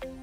thank you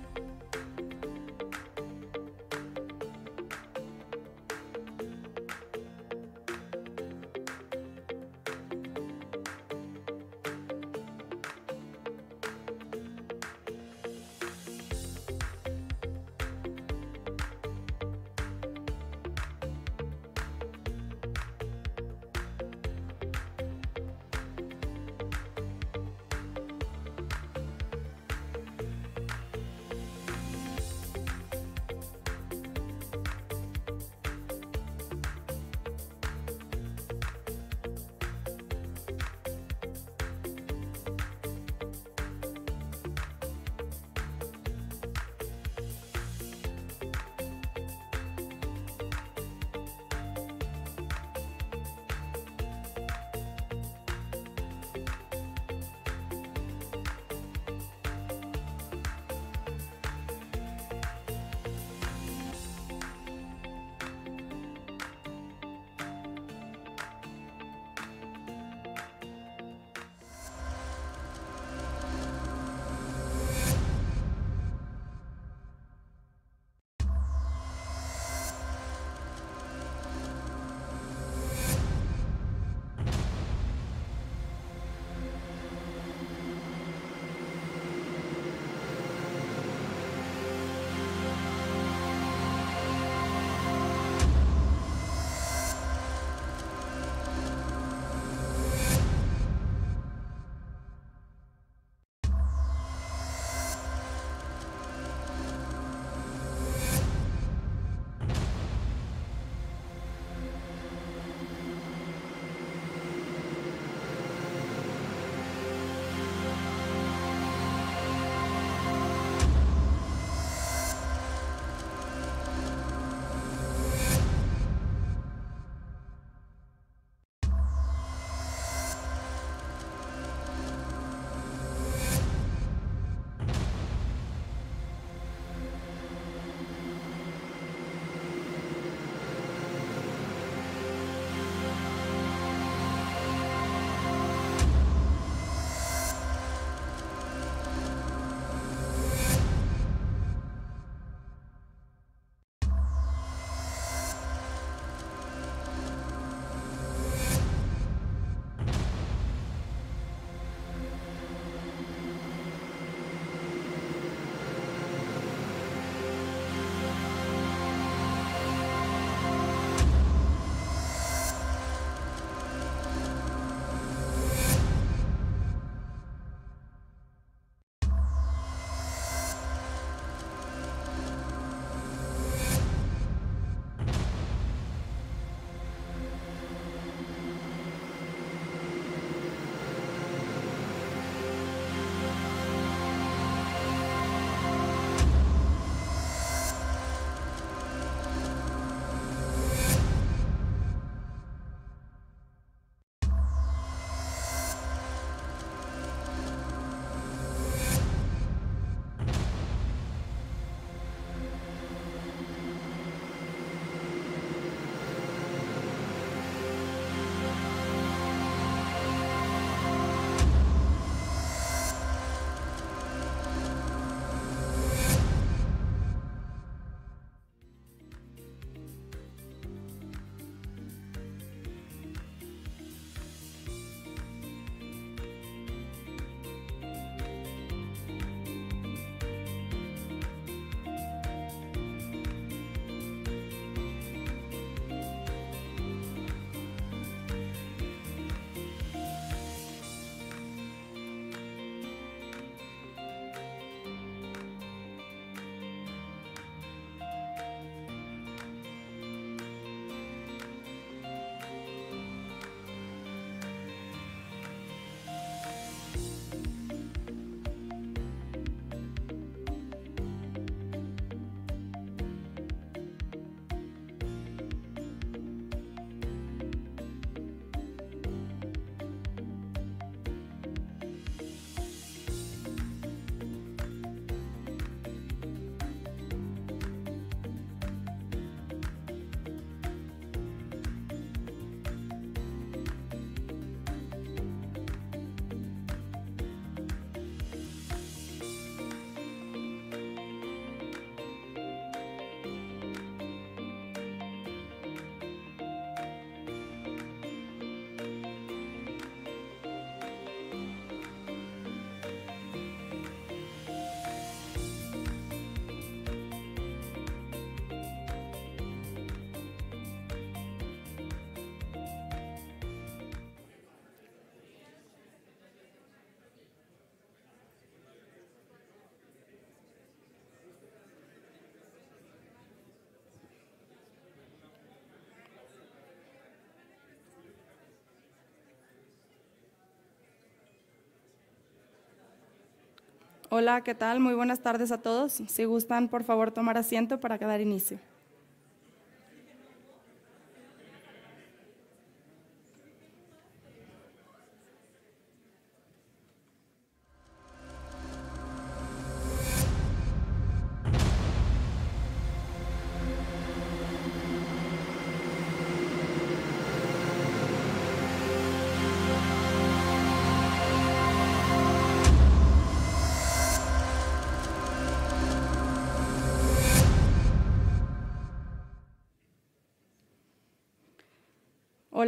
Hola, ¿qué tal? Muy buenas tardes a todos. Si gustan, por favor, tomar asiento para dar inicio.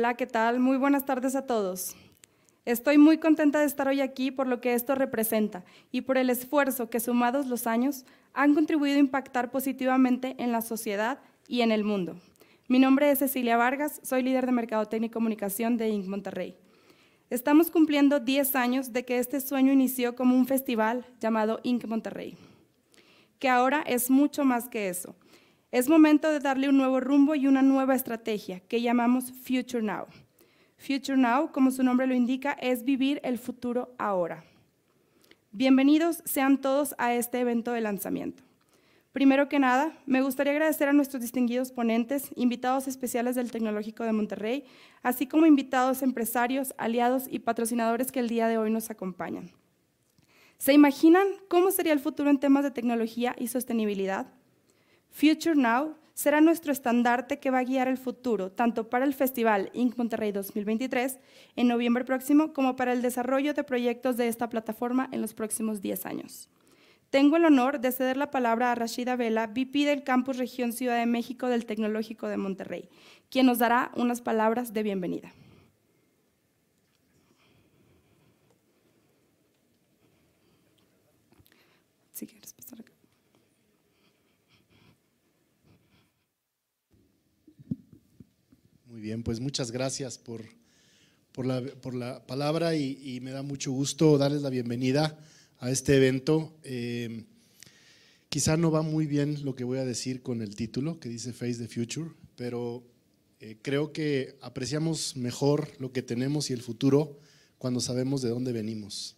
Hola, ¿qué tal? Muy buenas tardes a todos. Estoy muy contenta de estar hoy aquí por lo que esto representa y por el esfuerzo que, sumados los años, han contribuido a impactar positivamente en la sociedad y en el mundo. Mi nombre es Cecilia Vargas, soy líder de Mercado y Comunicación de Inc. Monterrey. Estamos cumpliendo 10 años de que este sueño inició como un festival llamado Inc. Monterrey, que ahora es mucho más que eso. Es momento de darle un nuevo rumbo y una nueva estrategia que llamamos Future Now. Future Now, como su nombre lo indica, es vivir el futuro ahora. Bienvenidos sean todos a este evento de lanzamiento. Primero que nada, me gustaría agradecer a nuestros distinguidos ponentes, invitados especiales del Tecnológico de Monterrey, así como invitados empresarios, aliados y patrocinadores que el día de hoy nos acompañan. ¿Se imaginan cómo sería el futuro en temas de tecnología y sostenibilidad? Future Now será nuestro estandarte que va a guiar el futuro, tanto para el Festival Inc. Monterrey 2023 en noviembre próximo, como para el desarrollo de proyectos de esta plataforma en los próximos 10 años. Tengo el honor de ceder la palabra a Rashida Vela, VP del Campus Región Ciudad de México del Tecnológico de Monterrey, quien nos dará unas palabras de bienvenida. bien, pues muchas gracias por, la, palabra y, me da mucho gusto darles la bienvenida a este evento. Eh, quizá no va muy bien lo que voy a decir con el título que dice Face the Future, pero eh, creo que apreciamos mejor lo que tenemos y el futuro cuando sabemos de dónde venimos.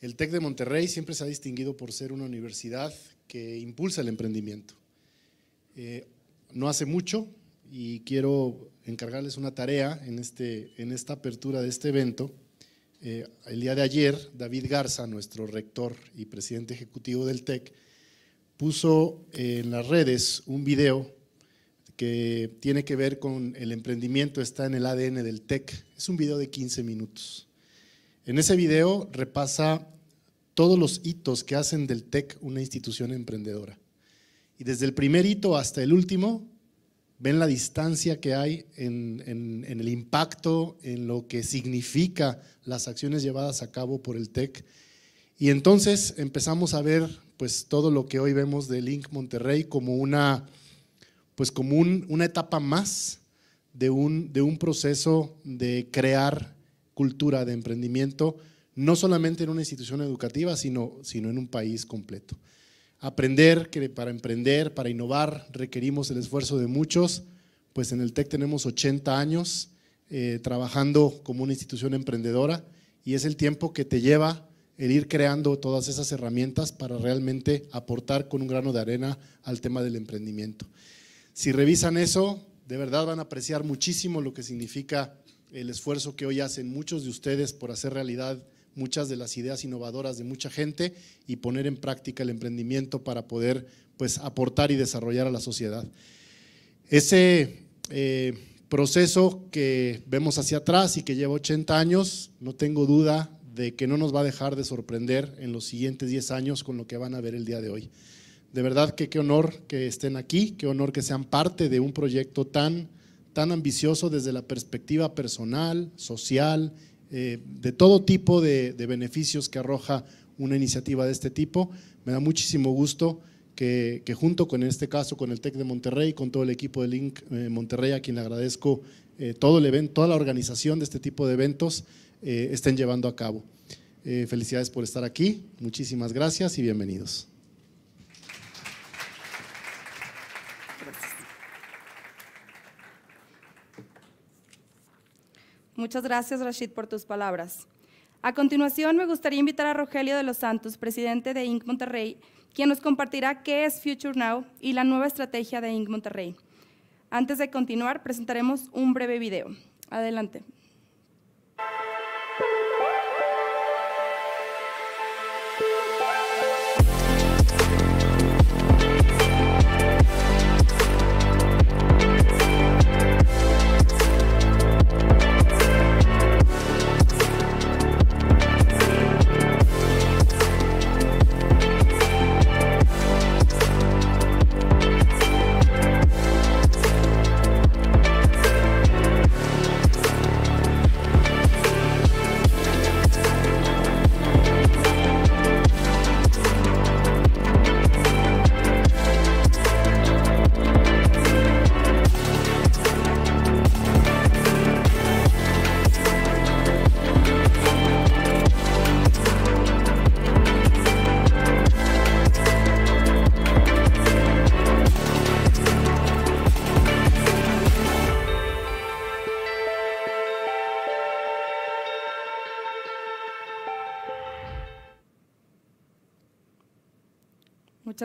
El TEC de Monterrey siempre se ha distinguido por ser una universidad que impulsa el emprendimiento. Eh, no hace mucho, y quiero encargarles una tarea en, este, en esta apertura de este evento. Eh, el día de ayer, David Garza, nuestro rector y presidente ejecutivo del TEC, puso en las redes un video que tiene que ver con el emprendimiento, está en el ADN del TEC. Es un video de 15 minutos. En ese video repasa todos los hitos que hacen del TEC una institución emprendedora. Y desde el primer hito hasta el último ven la distancia que hay en, el impacto, en lo que significa las acciones llevadas a cabo por el TEC. Y entonces empezamos a ver pues, todo lo que hoy vemos de Link Monterrey como una, pues, una etapa más de un, proceso de crear cultura de emprendimiento, no solamente en una institución educativa, sino en un país completo aprender que para emprender, para innovar, requerimos el esfuerzo de muchos. Pues en el TEC tenemos 80 años eh, trabajando como una institución emprendedora y es el tiempo que te lleva el ir creando todas esas herramientas para realmente aportar con un grano de arena al tema del emprendimiento. Si revisan eso, de verdad van a apreciar muchísimo lo que significa el esfuerzo que hoy hacen muchos de ustedes por hacer realidad muchas de las ideas innovadoras de mucha gente y poner en práctica el emprendimiento para poder pues, aportar y desarrollar a la sociedad. Ese eh, proceso que vemos hacia atrás y que lleva 80 años, no tengo duda de que no nos va a dejar de sorprender en los siguientes 10 años con lo que van a ver el día de hoy. De verdad que qué honor que estén aquí, qué honor que sean parte de un proyecto tan, tan ambicioso desde la perspectiva personal, social, eh, de todo tipo de, beneficios que arroja una iniciativa de este tipo. Me da muchísimo gusto que, junto con en este caso, con el TEC de Monterrey, con todo el equipo de Link eh, Monterrey, a quien agradezco eh, todo el evento, toda la organización de este tipo de eventos, estén llevando a cabo. felicidades por estar aquí, muchísimas gracias y bienvenidos. Muchas gracias, Rashid, por tus palabras. A continuación, me gustaría invitar a Rogelio de los Santos, presidente de Inc. Monterrey, quien nos compartirá qué es Future Now y la nueva estrategia de Inc. Monterrey. Antes de continuar, presentaremos un breve video. Adelante.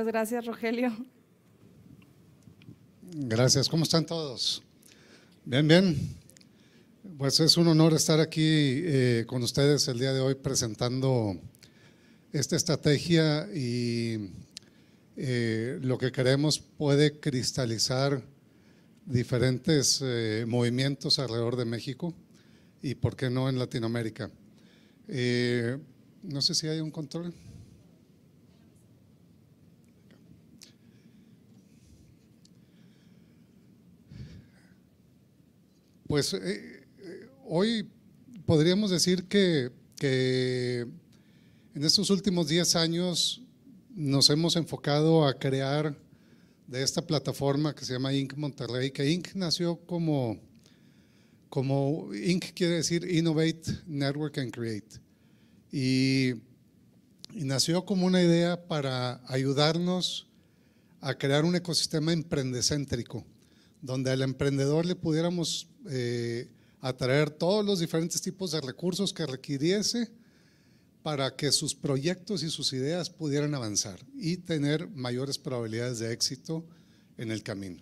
gracias, Rogelio. Gracias. ¿Cómo están todos? Bien, bien. Pues es un honor estar aquí eh, con ustedes el día de hoy presentando esta estrategia y eh, lo que queremos puede cristalizar diferentes eh, movimientos alrededor de México y por qué no en Latinoamérica. no sé si hay un control. pues eh, eh, hoy podríamos decir que, en estos últimos 10 años nos hemos enfocado a crear de esta plataforma que se llama Inc. Monterrey, que Inc. nació como, como Inc. quiere decir Innovate, Network and Create. Y, nació como una idea para ayudarnos a crear un ecosistema emprendecéntrico, donde al emprendedor le pudiéramos eh, atraer todos los diferentes tipos de recursos que requiriese para que sus proyectos y sus ideas pudieran avanzar y tener mayores probabilidades de éxito en el camino.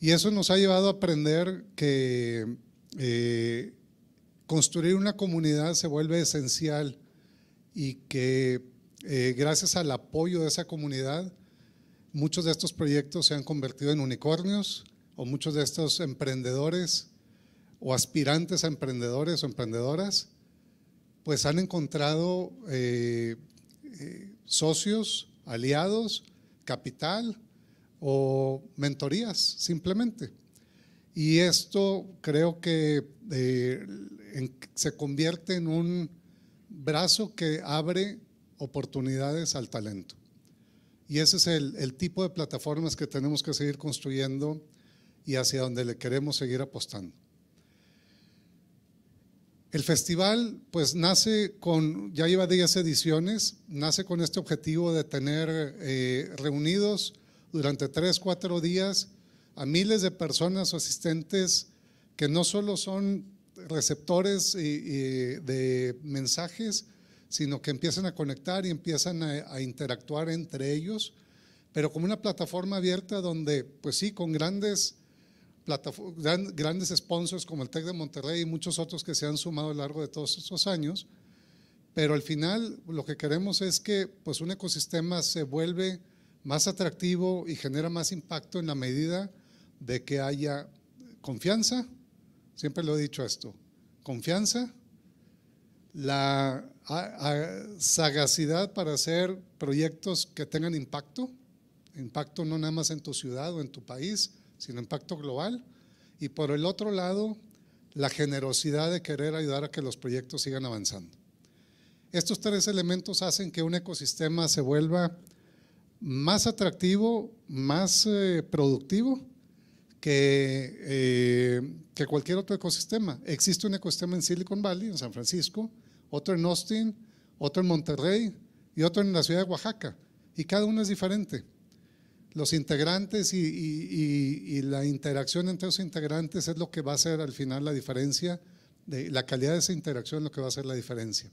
Y eso nos ha llevado a aprender que eh, construir una comunidad se vuelve esencial y que eh, gracias al apoyo de esa comunidad, muchos de estos proyectos se han convertido en unicornios, o muchos de estos emprendedores o aspirantes a emprendedores o emprendedoras, pues han encontrado eh, eh, socios, aliados, capital o mentorías simplemente. Y esto creo que eh, se convierte en un brazo que abre oportunidades al talento. Y ese es el tipo de plataformas que tenemos que seguir construyendo y hacia donde le queremos seguir apostando. El festival pues nace con, ya lleva 10 ediciones, nace con este objetivo de tener eh, reunidos durante 3, 4 días a miles de personas o asistentes que no solo son receptores de mensajes, sino que empiezan a conectar y empiezan a, a, interactuar entre ellos, pero como una plataforma abierta donde, pues sí, con grandes grandes sponsors como el TEC de Monterrey y muchos otros que se han sumado a lo largo de todos estos años, pero al final lo que queremos es que pues, un ecosistema se vuelve más atractivo y genera más impacto en la medida de que haya confianza, siempre lo he dicho esto, confianza, la sagacidad para hacer proyectos que tengan impacto, impacto no nada más en tu ciudad o en tu país, sino impacto global. Y por el otro lado, la generosidad de querer ayudar a que los proyectos sigan avanzando. Estos tres elementos hacen que un ecosistema se vuelva más atractivo, más eh, productivo que, eh, que cualquier otro ecosistema. Existe un ecosistema en Silicon Valley, en San Francisco, otro en Austin, otro en Monterrey y otro en la ciudad de Oaxaca. Y cada uno es diferente los integrantes y, la interacción entre los integrantes es lo que va a ser al final la diferencia, de, la calidad de esa interacción es lo que va a ser la diferencia.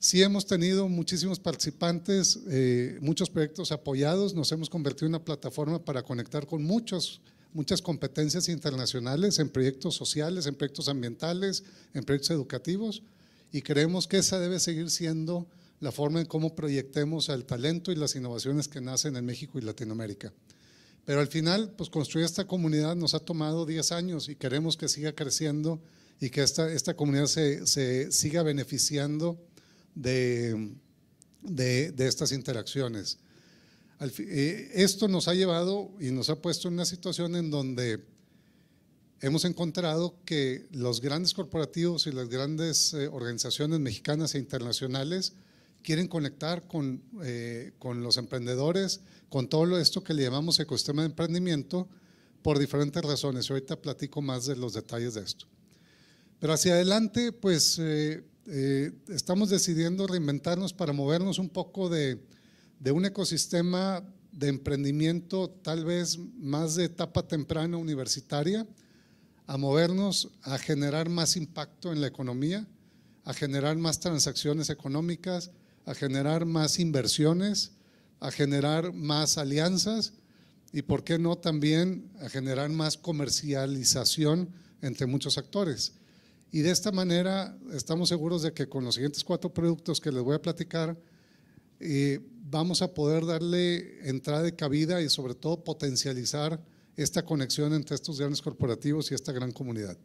Sí hemos tenido muchísimos participantes, eh, muchos proyectos apoyados, nos hemos convertido en una plataforma para conectar con muchos, muchas competencias internacionales en proyectos sociales, en proyectos ambientales, en proyectos educativos y creemos que esa debe seguir siendo la forma en cómo proyectemos el talento y las innovaciones que nacen en México y Latinoamérica. Pero al final, pues construir esta comunidad nos ha tomado 10 años y queremos que siga creciendo y que esta, comunidad se, siga beneficiando de, estas interacciones. Eh, esto nos ha llevado y nos ha puesto en una situación en donde hemos encontrado que los grandes corporativos y las grandes eh, organizaciones mexicanas e internacionales quieren conectar con, eh, con los emprendedores, con todo esto que le llamamos ecosistema de emprendimiento, por diferentes razones. ahorita platico más de los detalles de esto. Pero hacia adelante, pues eh, eh, estamos decidiendo reinventarnos para movernos un poco de un ecosistema de emprendimiento tal vez más de etapa temprana universitaria, a movernos a generar más impacto en la economía, a generar más transacciones económicas, a generar más inversiones, a generar más alianzas y, ¿por qué no también a generar más comercialización entre muchos actores? Y de esta manera estamos seguros de que con los siguientes cuatro productos que les voy a platicar, eh, vamos a poder darle entrada y cabida y sobre todo potencializar esta conexión entre estos grandes corporativos y esta gran comunidad.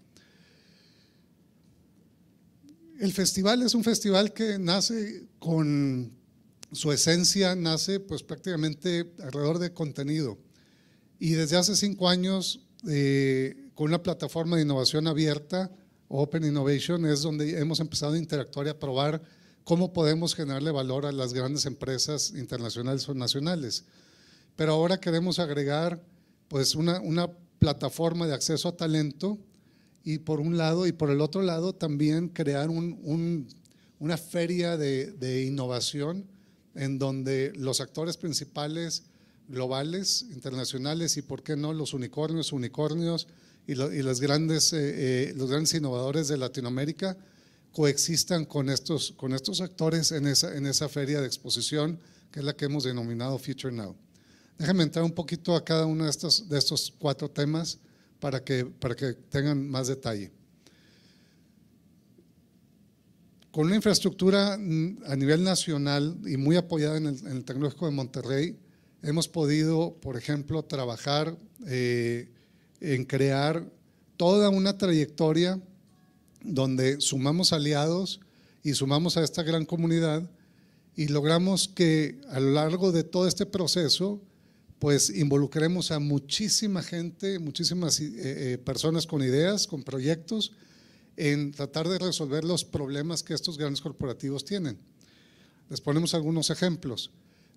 El festival es un festival que nace con su esencia, nace pues prácticamente alrededor de contenido. Y desde hace cinco años, eh, con una plataforma de innovación abierta, Open Innovation, es donde hemos empezado a interactuar y a probar cómo podemos generarle valor a las grandes empresas internacionales o nacionales. Pero ahora queremos agregar pues una, una plataforma de acceso a talento y por un lado, y por el otro lado también crear una feria de, innovación en donde los actores principales globales, internacionales y, por qué no, los unicornios, unicornios y, los, grandes, eh, eh, los grandes innovadores de Latinoamérica coexistan con estos, con estos actores en esa, en esa feria de exposición que es la que hemos denominado Future Now. Déjenme entrar un poquito a cada uno de estos, de estos cuatro temas para que, para que tengan más detalle. Con una infraestructura mm, a nivel nacional y muy apoyada en el, Tecnológico de Monterrey, hemos podido, por ejemplo, trabajar eh, en crear toda una trayectoria donde sumamos aliados y sumamos a esta gran comunidad y logramos que a lo largo de todo este proceso pues involucremos a muchísima gente, muchísimas eh, eh, personas con ideas, con proyectos, en tratar de resolver los problemas que estos grandes corporativos tienen. Les ponemos algunos ejemplos.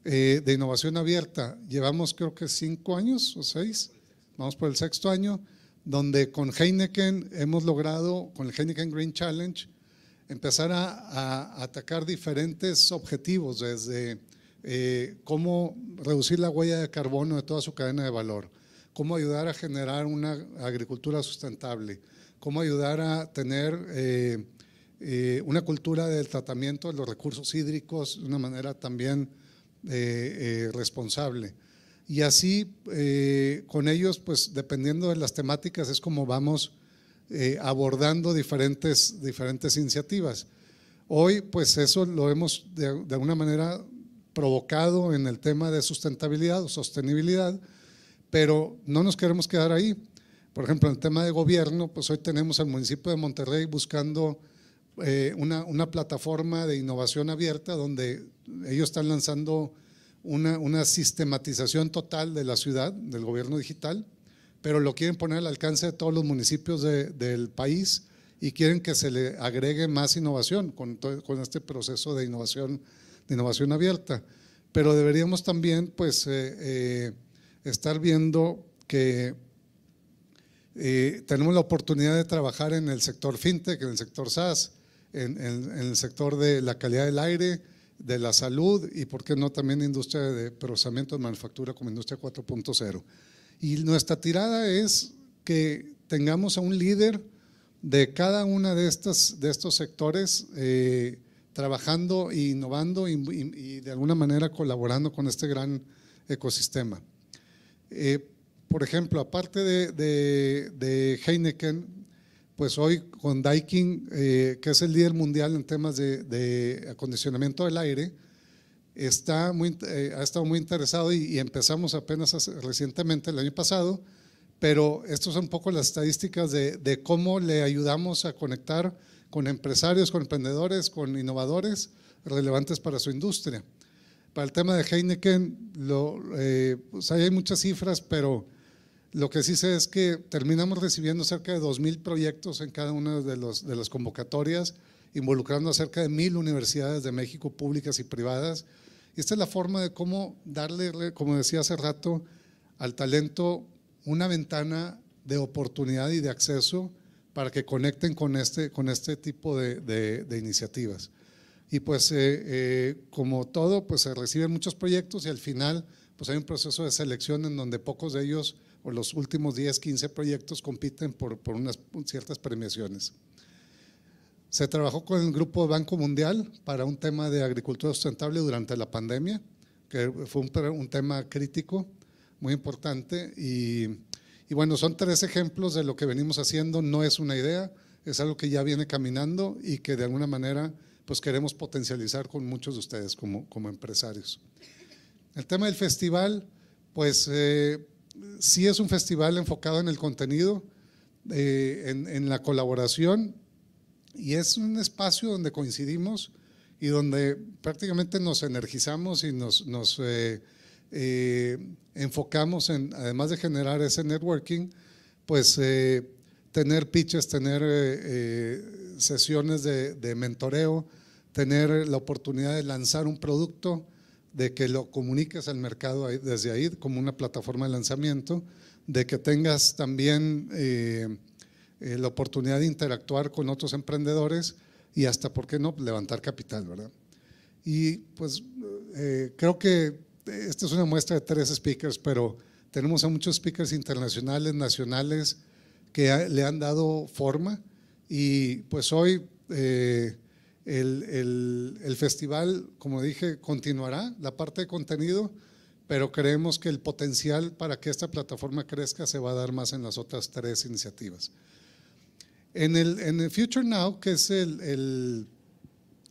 Eh, de innovación abierta, llevamos creo que cinco años o seis, vamos por el sexto año, donde con Heineken hemos logrado, con el Heineken Green Challenge, empezar a atacar diferentes objetivos, desde eh, cómo reducir la huella de carbono de toda su cadena de valor, cómo ayudar a generar una agricultura sustentable, cómo ayudar a tener eh, eh, una cultura del tratamiento de los recursos hídricos de una manera también responsable. Y así, con ellos, pues dependiendo de las temáticas, es como vamos abordando diferentes, diferentes iniciativas. Hoy, pues eso lo hemos de, de alguna manera provocado en el tema de sustentabilidad o sostenibilidad, pero no nos queremos quedar ahí. Por ejemplo, en el tema de gobierno, pues hoy tenemos al municipio de Monterrey buscando eh, una, una, plataforma de innovación abierta donde ellos están lanzando una, sistematización total de la ciudad, del gobierno digital, pero lo quieren poner al alcance de todos los municipios del país y quieren que se le agregue más innovación con, con este proceso de innovación de innovación abierta. Pero deberíamos también pues, eh, eh, estar viendo que eh, tenemos la oportunidad de trabajar en el sector fintech, en el sector SaaS, en, el sector de la calidad del aire, de la salud y, por qué no, también industria de procesamiento de manufactura como industria 4.0. Y nuestra tirada es que tengamos a un líder de cada uno de, estas, de estos sectores eh, trabajando e innovando y, de alguna manera colaborando con este gran ecosistema. Eh, por ejemplo, aparte de, Heineken, pues hoy con Daikin, eh, que es el líder mundial en temas de, acondicionamiento del aire, está muy, eh, ha estado muy interesado y, empezamos apenas recientemente, el año pasado, pero estas son un poco las estadísticas de cómo le ayudamos a conectar con empresarios, con emprendedores, con innovadores relevantes para su industria. Para el tema de Heineken, lo, eh, pues hay muchas cifras, pero lo que sí sé es que terminamos recibiendo cerca de 2.000 proyectos en cada una de, de las convocatorias, involucrando a cerca de 1.000 universidades de México, públicas y privadas. Y esta es la forma de cómo darle, como decía hace rato, al talento una ventana de oportunidad y de acceso para que conecten con este, con este tipo de, iniciativas. Y pues eh, eh, como todo, pues se reciben muchos proyectos y al final pues hay un proceso de selección en donde pocos de ellos o los últimos 10, 15 proyectos compiten por, por unas ciertas premiaciones. Se trabajó con el grupo Banco Mundial para un tema de agricultura sustentable durante la pandemia, que fue un, un tema crítico, muy importante, y y bueno, son tres ejemplos de lo que venimos haciendo, no es una idea, es algo que ya viene caminando y que de alguna manera pues queremos potencializar con muchos de ustedes como, como empresarios. El tema del festival, pues eh, sí es un festival enfocado en el contenido, eh, en, en, la colaboración y es un espacio donde coincidimos y donde prácticamente nos energizamos y nos, nos eh, eh, enfocamos en, además de generar ese networking, pues eh, tener pitches, tener eh, sesiones de, mentoreo, tener la oportunidad de lanzar un producto, de que lo comuniques al mercado desde ahí como una plataforma de lanzamiento, de que tengas también la oportunidad de interactuar con otros emprendedores y hasta, ¿por qué no?, levantar capital, ¿verdad? Y pues creo que esta es una muestra de tres speakers, pero tenemos a muchos speakers internacionales, nacionales, que le han dado forma. Y pues hoy eh, el, el, festival, como dije, continuará la parte de contenido, pero creemos que el potencial para que esta plataforma crezca se va a dar más en las otras tres iniciativas. En el, en el Future Now, que es el,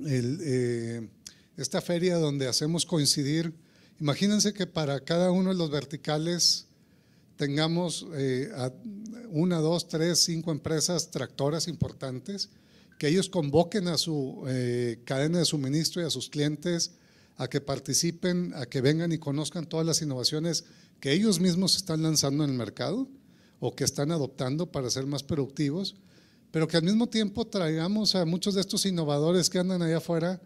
eh, esta feria donde hacemos coincidir Imagínense que para cada uno de los verticales tengamos eh, una, dos, tres, cinco empresas tractoras importantes, que ellos convoquen a su eh, cadena de suministro y a sus clientes a que participen, a que vengan y conozcan todas las innovaciones que ellos mismos están lanzando en el mercado o que están adoptando para ser más productivos, pero que al mismo tiempo traigamos a muchos de estos innovadores que andan allá afuera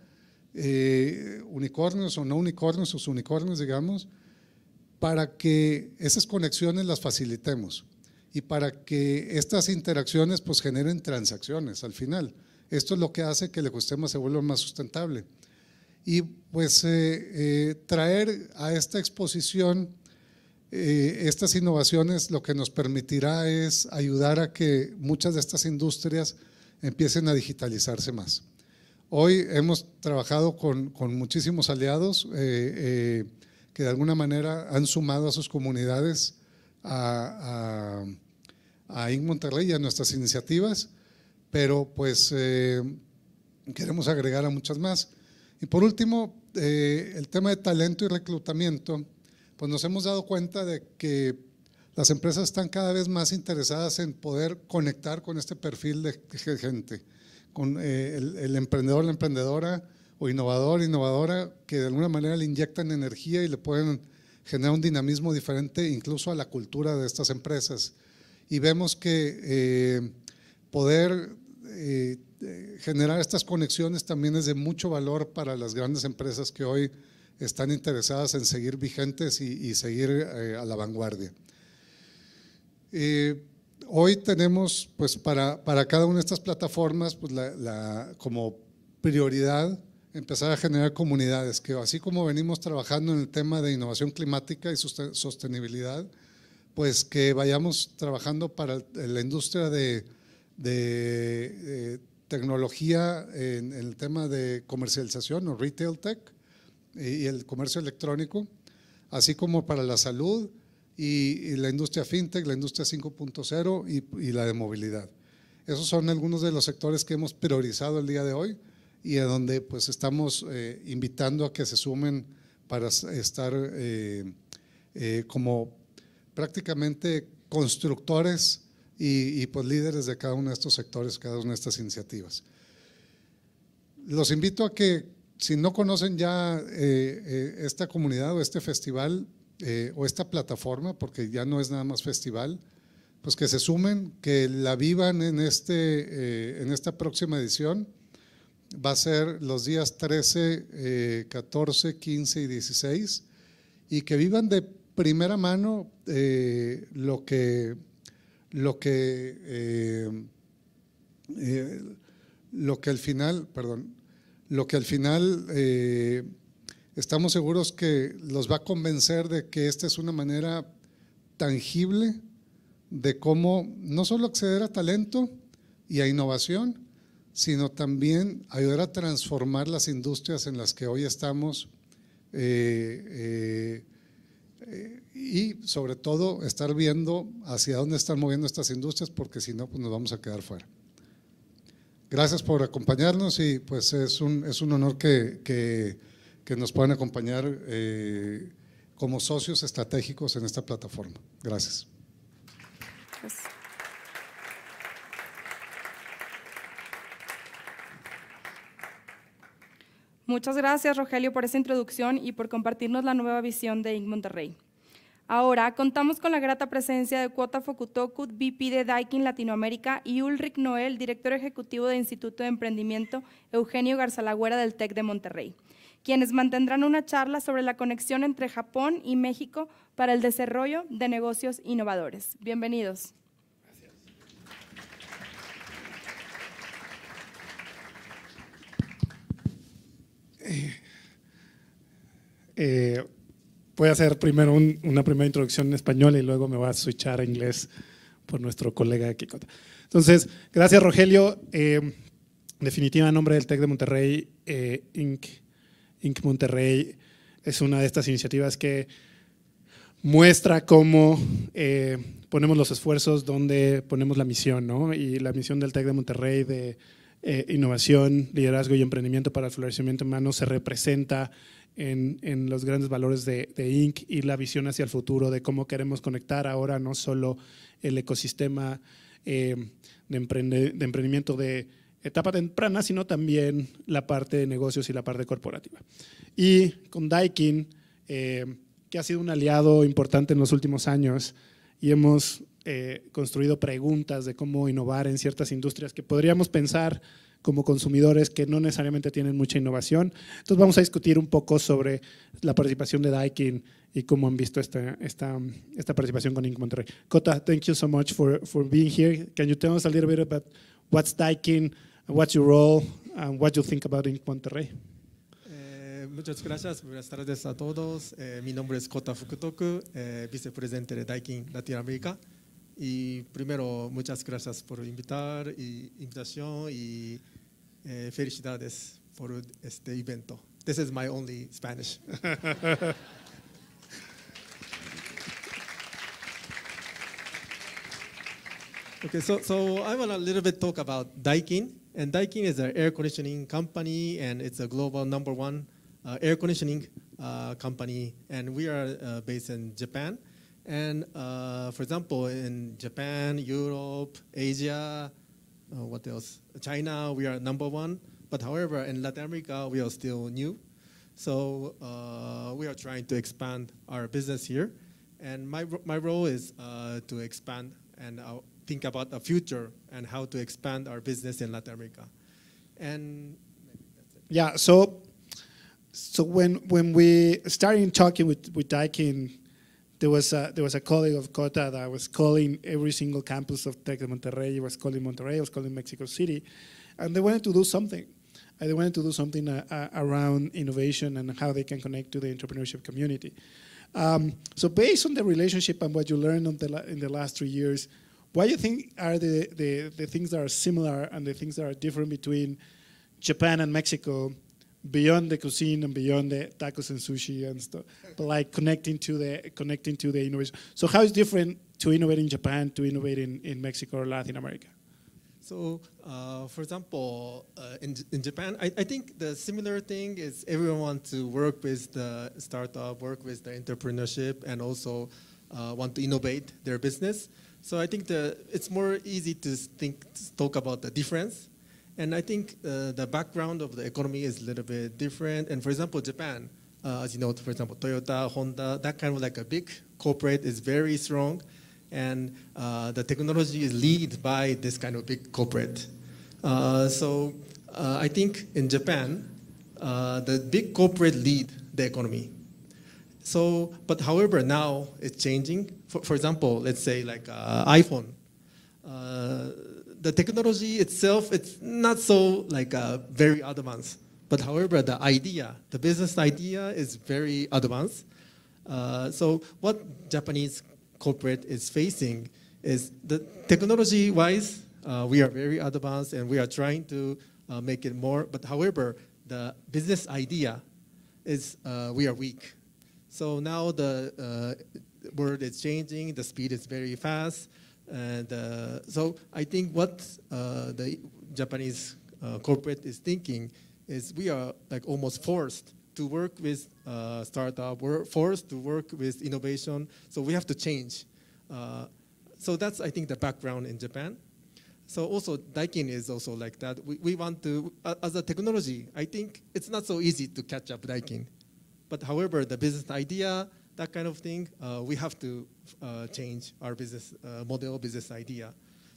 eh, unicornios o no unicornios, sus unicornios, digamos, para que esas conexiones las facilitemos y para que estas interacciones pues generen transacciones al final. Esto es lo que hace que el ecosistema se vuelva más sustentable. Y pues eh, eh, traer a esta exposición eh, estas innovaciones lo que nos permitirá es ayudar a que muchas de estas industrias empiecen a digitalizarse más. Hoy hemos trabajado con, muchísimos aliados eh, eh, que de alguna manera han sumado a sus comunidades a, a, Monterrey y a nuestras iniciativas, pero pues eh, queremos agregar a muchas más. Y por último, el tema de talento y reclutamiento, pues nos hemos dado cuenta de que las empresas están cada vez más interesadas en poder conectar con este perfil de gente con eh, el, emprendedor, la emprendedora o innovador, innovadora, que de alguna manera le inyectan energía y le pueden generar un dinamismo diferente incluso a la cultura de estas empresas. Y vemos que eh, poder eh, generar estas conexiones también es de mucho valor para las grandes empresas que hoy están interesadas en seguir vigentes y, seguir a la vanguardia hoy tenemos, pues para, cada una de estas plataformas, pues como prioridad empezar a generar comunidades, que así como venimos trabajando en el tema de innovación climática y sostenibilidad, pues que vayamos trabajando para la industria de, tecnología en, el tema de comercialización o retail tech y el comercio electrónico, así como para la salud, y, la industria fintech, la industria 5.0 y, la de movilidad. Esos son algunos de los sectores que hemos priorizado el día de hoy y a donde pues estamos eh, invitando a que se sumen para estar eh, eh, como prácticamente constructores y, pues líderes de cada uno de estos sectores, cada una de estas iniciativas. Los invito a que si no conocen ya esta comunidad o este festival, eh, o esta plataforma, porque ya no es nada más festival, pues que se sumen, que la vivan en, este, eh, en esta próxima edición. Va a ser los días 13, 14, 15 y 16, y que vivan de primera mano eh, lo que, lo que, lo que al final, perdón, lo que al final estamos seguros que los va a convencer de que esta es una manera tangible de cómo no solo acceder a talento y a innovación, sino también ayudar a transformar las industrias en las que hoy estamos eh, eh, y sobre todo estar viendo hacia dónde están moviendo estas industrias, porque si no, pues nos vamos a quedar fuera. Gracias por acompañarnos y pues es un, honor que que nos puedan acompañar eh, como socios estratégicos en esta plataforma. Gracias. Muchas gracias, Rogelio, por esa introducción y por compartirnos la nueva visión de Inc. Monterrey. Ahora, contamos con la grata presencia de Cuota Focutocut, VP de Daikin Latinoamérica, y Ulrich Noel, director ejecutivo de Instituto de Emprendimiento Eugenio Garzalagüera del TEC de Monterrey quienes mantendrán una charla sobre la conexión entre Japón y México para el desarrollo de negocios innovadores. Bienvenidos. Gracias. Eh, eh, voy a hacer primero una primera introducción en español y luego me voy a switchar a inglés por nuestro colega de aquí. Entonces, gracias Rogelio. Eh, definitiva, en nombre del TEC de Monterrey, Inc. Inc. Monterrey es una de estas iniciativas que muestra cómo eh, ponemos los esfuerzos donde ponemos la misión, ¿no? Y la misión del TEC de Monterrey de eh, innovación, liderazgo y emprendimiento para el florecimiento humano se representa en, los grandes valores de, Inc. y la visión hacia el futuro de cómo queremos conectar ahora no solo el ecosistema eh, de, emprendimiento de etapa temprana, sino también la parte de negocios y la parte corporativa. Y con Daikin, eh, que ha sido un aliado importante en los últimos años, y hemos eh, construido preguntas de cómo innovar en ciertas industrias que podríamos pensar como consumidores que no necesariamente tienen mucha innovación. Entonces vamos a discutir un poco sobre la participación de Daikin y cómo han visto esta, esta, esta participación con Inc. Monterrey. Kota, thank you so much for, for being here. Can you tell us a little bit about what's Daikin, what's your role, and what you think about in Monterrey. Eh, muchas gracias, buenas tardes a todos. Eh, mi nombre es Kota Fukutoku, eh, vicepresidente de Daikin Latinoamérica. Y primero, muchas gracias por invitar y invitación y eh, felicidades por este evento. This is my only Spanish. Okay, so, so I want to a little bit talk about Daikin. And Daikin is an air conditioning company, and it's a global number one uh, air conditioning uh, company. And we are uh, based in Japan. And uh, for example, in Japan, Europe, Asia, uh, what else? China, we are number one. But however, in Latin America, we are still new. So uh, we are trying to expand our business here. And my, my role is to expand and our, think about the future and how to expand our business in Latin America. And yeah, so so when when we started talking with with Daikin, there was a, there was a colleague of Cota that was calling every single campus of Tec de Monterrey. He was calling Monterrey. He was calling Mexico City, and they wanted to do something. And they wanted to do something uh, uh, around innovation and how they can connect to the entrepreneurship community. Um, so based on the relationship and what you learned the in the last three years, what do you think are the, the, the things that are similar and the things that are different between Japan and Mexico beyond the cuisine and beyond the tacos and sushi and stuff, but like connecting to the connecting to the innovation. So how is different to innovate in Japan to innovate in, in Mexico or Latin America? So, uh, for example, uh, in, in Japan, I, I think the similar thing is everyone wants to work with the startup, work with the entrepreneurship, and also uh, want to innovate their business. So I think the, it's more easy to think to talk about the difference. And I think uh, the background of the economy is a little bit different. And for example, Japan, uh, as you know, for example, Toyota, Honda, that kind of like a big corporate is very strong. And uh, the technology is led by this kind of big corporate. Uh, so uh, I think in Japan, uh, the big corporate lead the economy. So, but however, now it's changing. For, for example, let's say like uh, iPhone. Uh, the technology itself, it's not so like uh, very advanced. But however, the idea, the business idea is very advanced. Uh, so what Japanese corporate is facing is the technology-wise, uh, we are very advanced and we are trying to uh, make it more. But however, the business idea is we are weak. So now the uh, world is changing, the speed is very fast. And uh, so I think what uh, the Japanese uh, corporate is thinking is we are like almost forced to work with uh, startup, we're forced to work with innovation. So we have to change. Uh, so that's, I think, the background in Japan. So also Daikin is also like that. We, we want to, as a technology, I think it's not so easy to catch up Daikin. But however, the business idea, that kind of thing, uh, we have to uh, change our business uh, model, business idea.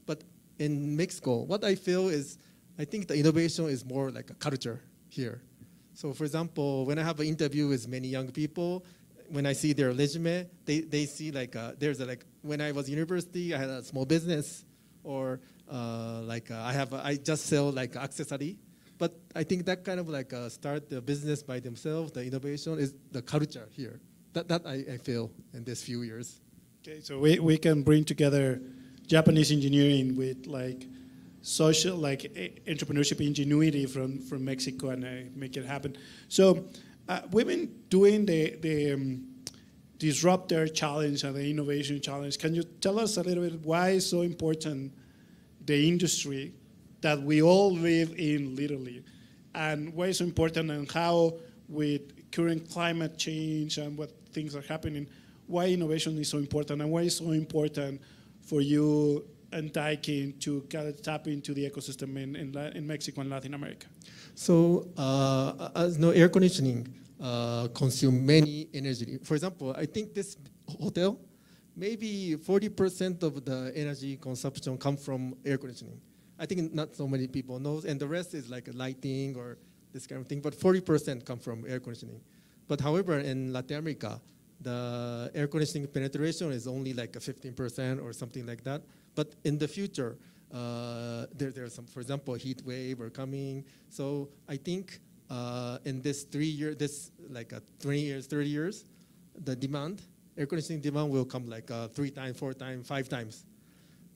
But in Mexico, what I feel is, I think the innovation is more like a culture here. So for example, when I have an interview with many young people, when I see their resume, they, they see like, a, uh, there's a, like, when I was university, I had a small business, or uh, like uh, I have, a, I just sell like accessory, but I think that kind of like uh, start the business by themselves, the innovation is the culture here. That, that I, I feel in these few years. Okay, so we, we can bring together Japanese engineering with like social, like entrepreneurship ingenuity from, from Mexico and uh, make it happen. So uh, we've been doing the, the um, disruptor challenge and the innovation challenge. Can you tell us a little bit why so important the industry that we all live in literally, and why it's important and how with current climate change and what things are happening, why innovation is so important and why it's so important for you and Daikin to kind of tap into the ecosystem in, in, in Mexico and Latin America? So, uh, as no air conditioning uh, consume many energy. For example, I think this hotel, maybe 40% of the energy consumption come from air conditioning. I think not so many people knows, and the rest is like lighting or this kind of thing. But 40% come from air conditioning. But however, in Latin America, the air conditioning penetration is only like 15% or something like that. But in the future, uh, there, there's some, for example, heat wave are coming. So I think uh, in this three year, this like a 20 years, 30 years, the demand, air conditioning demand will come like uh, three times, four times, five times.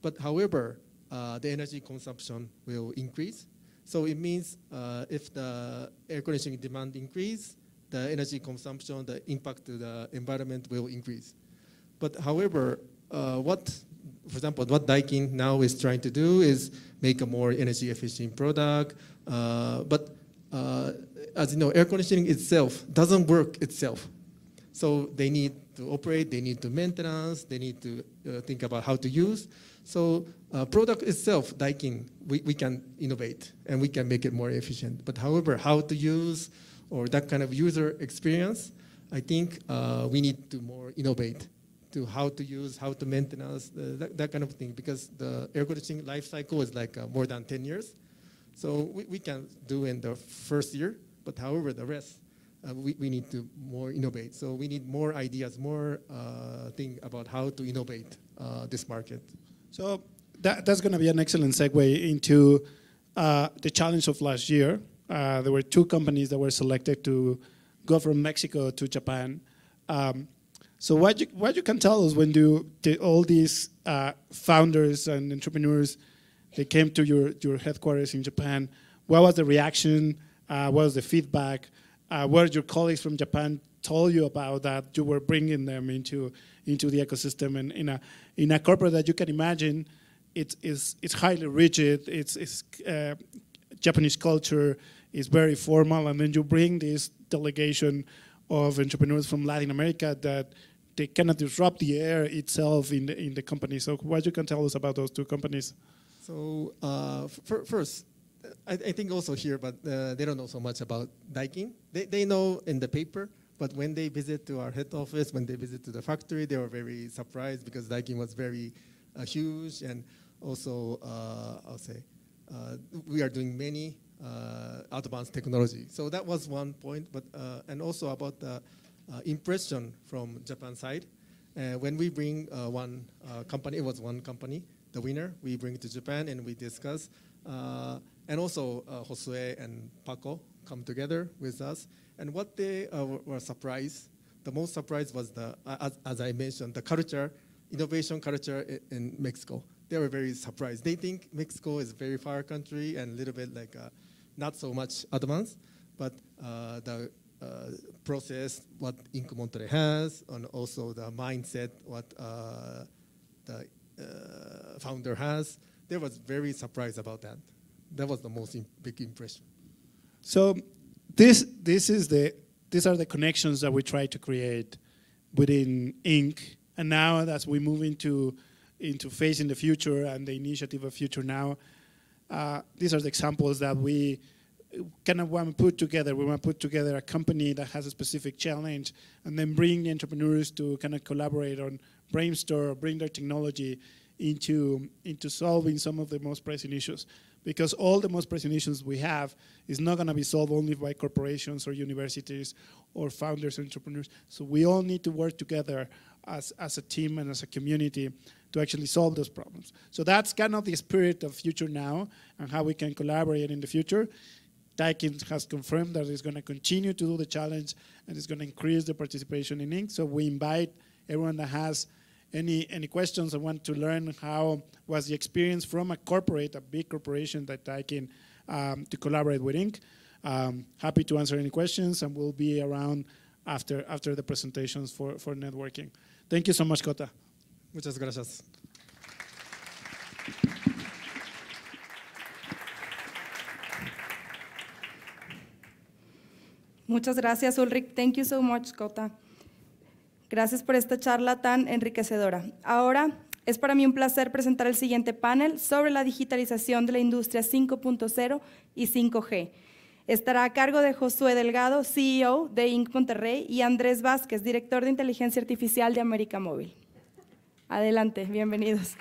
But however, uh, the energy consumption will increase. So it means uh, if the air conditioning demand increase, the energy consumption, the impact to the environment will increase. But however, uh, what, for example, what Daikin now is trying to do is make a more energy efficient product. Uh, but uh, as you know, air conditioning itself doesn't work itself. So they need to operate, they need to maintenance, they need to uh, think about how to use. So uh, product itself, Daikin, we, we can innovate and we can make it more efficient. But however, how to use or that kind of user experience, I think uh, we need to more innovate to how to use, how to maintenance, uh, that, that, kind of thing, because the air conditioning life cycle is like uh, more than 10 years. So we, we can do in the first year, but however, the rest, uh, we, we need to more innovate. So we need more ideas, more uh, thing about how to innovate uh, this market. So that, that's going to be an excellent segue into uh, the challenge of last year. Uh, there were two companies that were selected to go from Mexico to Japan. Um, so what you, what you can tell us when do all these uh, founders and entrepreneurs they came to your your headquarters in Japan? What was the reaction? Uh, what was the feedback? Uh, what your colleagues from Japan told you about that you were bringing them into into the ecosystem and in a in a corporate that you can imagine it is it's highly rigid. It's, it's uh, Japanese culture is very formal, and then you bring this delegation of entrepreneurs from Latin America that they cannot disrupt the air itself in the, in the company. So what you can tell us about those two companies? So uh, first, I, I, think also here, but uh, they don't know so much about Daikin. They, they know in the paper, but when they visit to our head office, when they visit to the factory, they were very surprised because Daikin was very uh, huge and also, uh, I'll say, uh, we are doing many uh, advanced technology. So that was one point, but and also about the impression from Japan side. when we bring one company, it was one company, the winner, we bring to Japan and we discuss. and also Josue and Paco come together with us. And what they were surprised the most surprised was the, as, as, I mentioned, the culture, innovation culture in, Mexico they were very surprised. They think Mexico is a very far country and a little bit like uh, not so much advanced, but uh, the uh, process what Inc. Monterrey has and also the mindset what uh, the uh, founder has, they was very surprised about that. That was the most big impression. So this this is the these are the connections that we try to create within Inc. And now as we move into into Facing the Future and the initiative of Future Now. Uh, these are the examples that we kind of want to put together. We want to put together a company that has a specific challenge and then bring the entrepreneurs to kind of collaborate on brainstorm, bring their technology into, into solving some of the most pressing issues because all the most presentations we have is not going to be solved only by corporations or universities or founders and entrepreneurs. So we all need to work together as, as a team and as a community to actually solve those problems. So that's kind of the spirit of Future Now and how we can collaborate in the future. Daikin has confirmed that it's going to continue to do the challenge and it's going to increase the participation in Inc. So we invite everyone that has any any questions. I want to learn how was the experience from a corporate, a big corporation that I can um, to collaborate with Inc. Um, happy to answer any questions, and we'll be around after after the presentations for for networking. Thank you so much, Cota. Muchas gracias. Muchas gracias, Ulrich. Thank you so much, Cota. Gracias por esta charla tan enriquecedora. Ahora es para mí un placer presentar el siguiente panel sobre la digitalización de la industria 5.0 y 5G. Estará a cargo de Josué Delgado, CEO de Inc. Monterrey, y Andrés Vázquez, director de Inteligencia Artificial de América Móvil. Adelante, bienvenidos.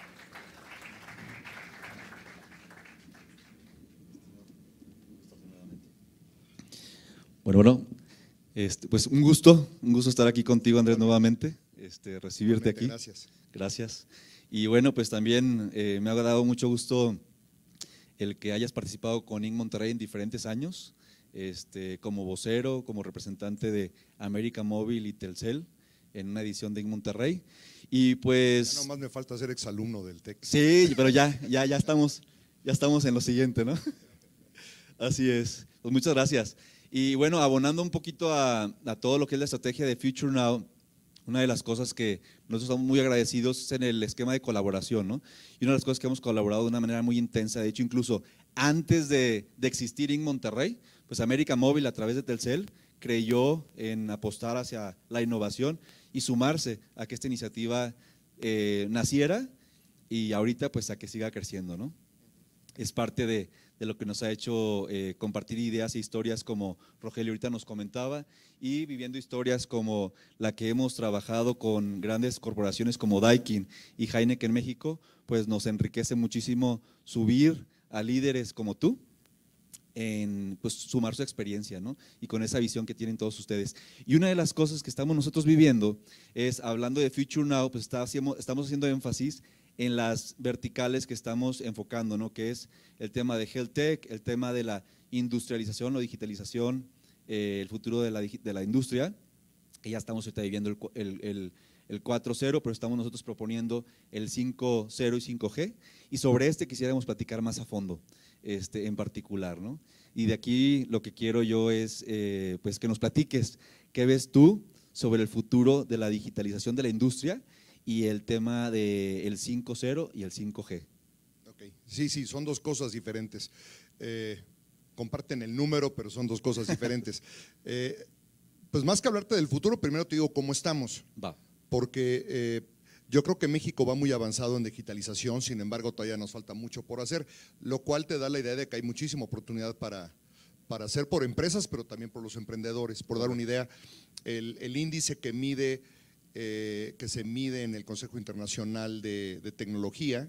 Bueno, bueno, este, pues un gusto, un gusto estar aquí contigo, Andrés, nuevamente, este, recibirte aquí. Gracias. Gracias. Y bueno, pues también eh, me ha dado mucho gusto el que hayas participado con IN Monterrey en diferentes años, este, como vocero, como representante de América Móvil y Telcel en una edición de IN Monterrey. Y pues... No nomás me falta ser exalumno del TEC. Sí, pero ya, ya, ya estamos, ya estamos en lo siguiente, ¿no? Así es. Pues muchas gracias. Y bueno, abonando un poquito a, todo lo que es la estrategia de Future Now, una de las cosas que nosotros estamos muy agradecidos es en el esquema de colaboración, ¿no? Y una de las cosas que hemos colaborado de una manera muy intensa, de hecho, incluso antes de, de existir en Monterrey, pues América Móvil a través de Telcel creyó en apostar hacia la innovación y sumarse a que esta iniciativa eh, naciera y ahorita pues a que siga creciendo, ¿no? Es parte de, de lo que nos ha hecho eh, compartir ideas e historias como Rogelio ahorita nos comentaba y viviendo historias como la que hemos trabajado con grandes corporaciones como Daikin y Heineken en México, pues nos enriquece muchísimo subir a líderes como tú en pues, sumar su experiencia ¿no? y con esa visión que tienen todos ustedes. Y una de las cosas que estamos nosotros viviendo es, hablando de Future Now, pues está, estamos haciendo énfasis en las verticales que estamos enfocando, ¿no? que es el tema de health tech, el tema de la industrialización o digitalización, eh, el futuro de la, industria, que ya estamos viviendo el, el, el, 4.0, pero estamos nosotros proponiendo el 5.0 y 5G, y sobre este quisiéramos platicar más a fondo, este, en particular. ¿no? Y de aquí lo que quiero yo es eh, pues que nos platiques qué ves tú sobre el futuro de la digitalización de la industria y el tema del el 5.0 y el 5G. Okay. Sí, sí, son dos cosas diferentes. Eh, comparten el número, pero son dos cosas diferentes. Eh, pues más que hablarte del futuro, primero te digo cómo estamos. Va. Porque eh, yo creo que México va muy avanzado en digitalización, sin embargo todavía nos falta mucho por hacer, lo cual te da la idea de que hay muchísima oportunidad para, para hacer por empresas, pero también por los emprendedores. Por dar una idea, el, el índice que mide eh, que se mide en el Consejo Internacional de, Tecnología,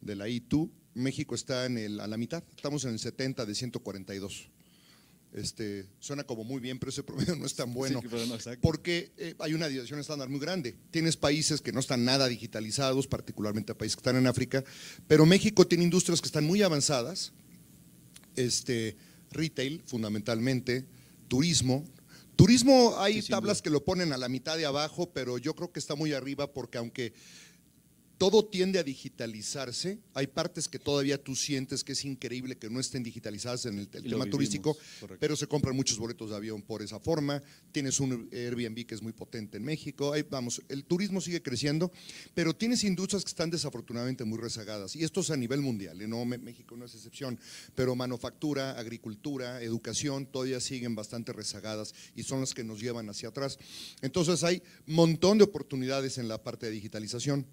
de la ITU, México está en a la mitad, estamos en el 70 de 142. Este, suena como muy bien, pero ese promedio no es tan bueno. porque eh, hay una división estándar muy grande. Tienes países que no están nada digitalizados, particularmente países que están en África, pero México tiene industrias que están muy avanzadas, este, retail fundamentalmente, turismo, Turismo, hay tablas que lo ponen a la mitad de abajo, pero yo creo que está muy arriba porque aunque todo tiende a digitalizarse. Hay partes que todavía tú sientes que es increíble que no estén digitalizadas en el, tema turístico, pero se compran muchos boletos de avión por esa forma. Tienes un Airbnb que es muy potente en México. vamos, el turismo sigue creciendo, pero tienes industrias que están desafortunadamente muy rezagadas. Y esto es a nivel mundial, ¿eh? no, México no es excepción, pero manufactura, agricultura, educación todavía siguen bastante rezagadas y son las que nos llevan hacia atrás. Entonces hay montón de oportunidades en la parte de digitalización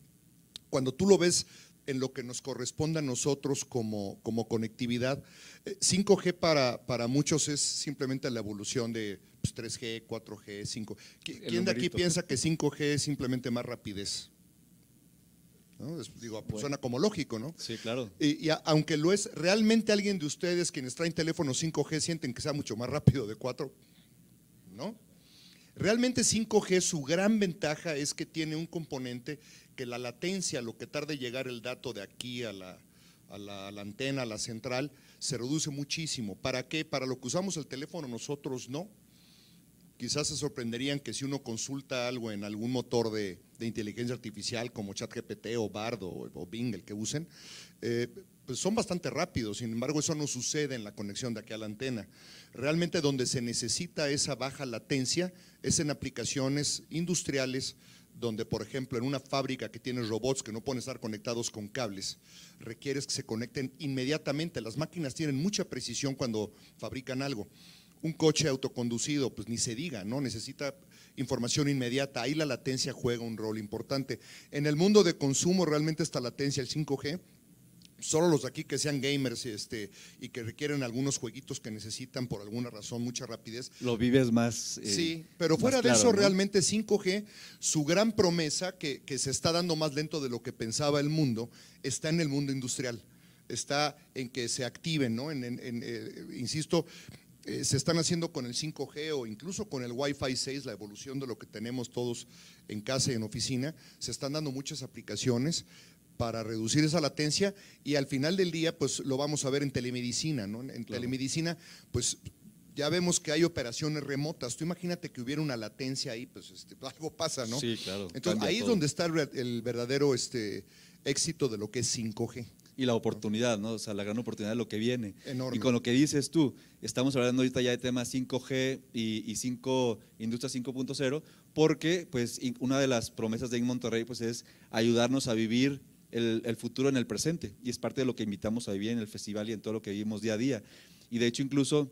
cuando tú lo ves en lo que nos corresponde a nosotros como, como conectividad, 5G eh, para, para muchos es simplemente la evolución de 3G, 4G, 5 ¿Quién de aquí piensa que 5G es simplemente más rapidez? digo, pues, suena como lógico, ¿no? Sí, claro. Y, aunque lo es, ¿realmente alguien de ustedes quienes traen teléfono 5G sienten que sea mucho más rápido de 4? ¿No? Realmente 5G, su gran ventaja es que tiene un componente que la latencia, lo que tarde en llegar el dato de aquí a la, antena, a la central, se reduce muchísimo. ¿Para qué? Para lo que usamos el teléfono nosotros no. Quizás se sorprenderían que si uno consulta algo en algún motor de, inteligencia artificial como ChatGPT o Bardo o, Bing, el que usen, eh, pues son bastante rápidos. Sin embargo, eso no sucede en la conexión de aquí a la antena. Realmente donde se necesita esa baja latencia es en aplicaciones industriales donde, por ejemplo, en una fábrica que tiene robots que no pueden estar conectados con cables, requieres que se conecten inmediatamente. Las máquinas tienen mucha precisión cuando fabrican algo. Un coche autoconducido, pues ni se diga, ¿no? Necesita información inmediata. Ahí la latencia juega un rol importante. En el mundo de consumo, realmente esta latencia, el 5G, solo los de aquí que sean gamers este, y que requieren algunos jueguitos que necesitan por alguna razón mucha rapidez. Lo vives más. Eh, sí, pero fuera de eso, realmente 5G, su gran promesa, que, se está dando más lento de lo que pensaba el mundo, está en el mundo industrial. Está en que se activen, ¿no? En, eh, insisto, eh, se están haciendo con el 5G o incluso con el Wi-Fi 6, la evolución de lo que tenemos todos en casa y en oficina, se están dando muchas aplicaciones para reducir esa latencia y al final del día pues lo vamos a ver en telemedicina, ¿no? En telemedicina pues ya vemos que hay operaciones remotas. Tú imagínate que hubiera una latencia ahí, pues este, algo pasa, ¿no? Sí, claro. Entonces ahí es donde está el verdadero este, éxito de lo que es 5G. Y la oportunidad, ¿no? O sea, la gran oportunidad de lo que viene. Enorme. Y con lo que dices tú, estamos hablando ahorita ya de temas 5G y, 5, Industria 5.0, porque pues una de las promesas de In Monterrey pues, es ayudarnos a vivir el, futuro en el presente. Y es parte de lo que invitamos a vivir en el festival y en todo lo que vivimos día a día. Y de hecho, incluso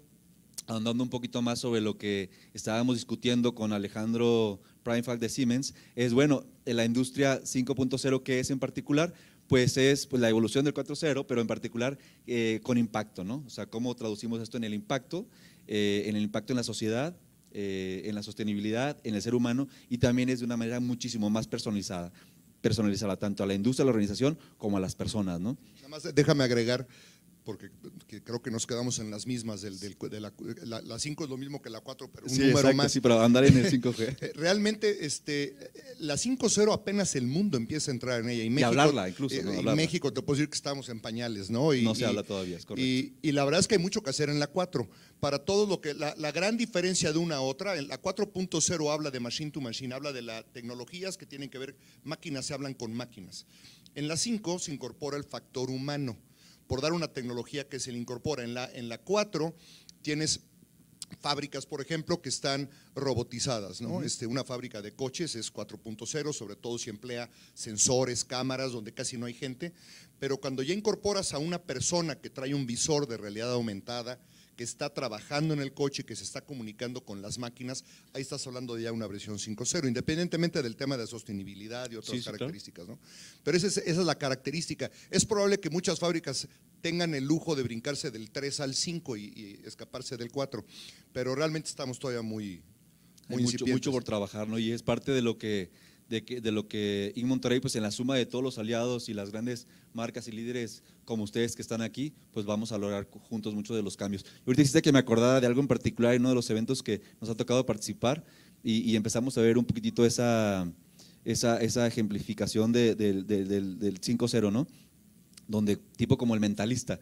andando un poquito más sobre lo que estábamos discutiendo con Alejandro Primefact de Siemens, es bueno, en la industria 5.0, ¿qué es en particular? pues es pues, la evolución del 4.0, pero en particular eh, con impacto, ¿no? O sea, cómo traducimos esto en el impacto, eh, en el impacto en la sociedad, eh, en la sostenibilidad, en el ser humano, y también es de una manera muchísimo más personalizada personalizarla tanto a la industria, a la organización, como a las personas. ¿no? Nada más déjame agregar, porque creo que nos quedamos en las mismas, del, del, de la, 5 es lo mismo que la 4, pero un número más. andar en el 5G. Eh, realmente, este, la 5.0 apenas el mundo empieza a entrar en ella. Y, México, eh, y hablarla incluso. México, te puedo decir que estamos en pañales, ¿no? no se habla todavía, Y, y, la verdad es que hay mucho que hacer en la 4 para todo lo que, la, gran diferencia de una a otra, en la 4.0 habla de machine to machine, habla de las tecnologías que tienen que ver, máquinas se hablan con máquinas. En la 5 se incorpora el factor humano, por dar una tecnología que se le incorpora. En la, en la 4 tienes fábricas, por ejemplo, que están robotizadas. este, una fábrica de coches es 4.0, sobre todo si emplea sensores, cámaras, donde casi no hay gente. Pero cuando ya incorporas a una persona que trae un visor de realidad aumentada, que está trabajando en el coche, que se está comunicando con las máquinas, ahí estás hablando de ya una versión 5.0, independientemente del tema de sostenibilidad y otras características. ¿no? Pero esa es, la característica. Es probable que muchas fábricas tengan el lujo de brincarse del 3 al 5 y, escaparse del 4, pero realmente estamos todavía muy, muy mucho, mucho por trabajar, ¿no? Y es parte de lo que de, lo que en Monterrey, pues en la suma de todos los aliados y las grandes marcas y líderes como ustedes que están aquí, pues vamos a lograr juntos muchos de los cambios. Y ahorita dijiste que me acordaba de algo en particular en uno de los eventos que nos ha tocado participar y, empezamos a ver un poquitito esa, esa, ejemplificación del, del 5-0, ¿no? Donde tipo como el mentalista,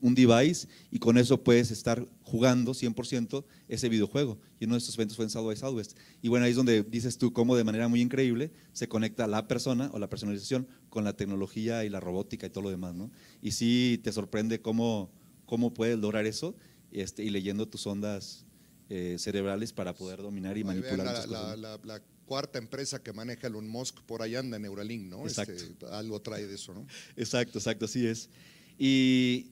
un device y con eso puedes estar jugando 100% ese videojuego. Y uno de estos eventos fue en South by Southwest. Y bueno, ahí es donde dices tú cómo de manera muy increíble se conecta la persona o la personalización con la tecnología y la robótica y todo lo demás, ¿no? Y sí te sorprende cómo, cómo puedes lograr eso este, y leyendo tus ondas eh, cerebrales para poder dominar y manipular. La, la, cuarta empresa que maneja Elon Musk por allá anda, Neuralink, ¿no? Este, exacto. algo trae de eso, ¿no? Exacto, exacto, así es. Y,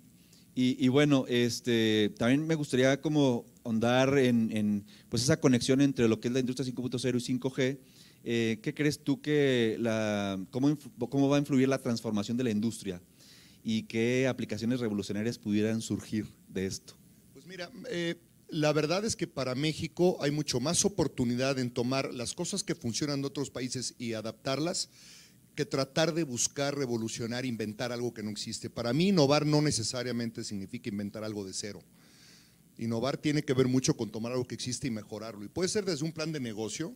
y, bueno, este, también me gustaría como ahondar en, pues esa conexión entre lo que es la industria 5.0 y 5G. Eh, ¿Qué crees tú que la, cómo, cómo va a influir la transformación de la industria y qué aplicaciones revolucionarias pudieran surgir de esto? Pues mira, eh, la verdad es que para México hay mucho más oportunidad en tomar las cosas que funcionan de otros países y adaptarlas que tratar de buscar revolucionar, inventar algo que no existe. Para mí innovar no necesariamente significa inventar algo de cero. Innovar tiene que ver mucho con tomar algo que existe y mejorarlo. Y puede ser desde un plan de negocio.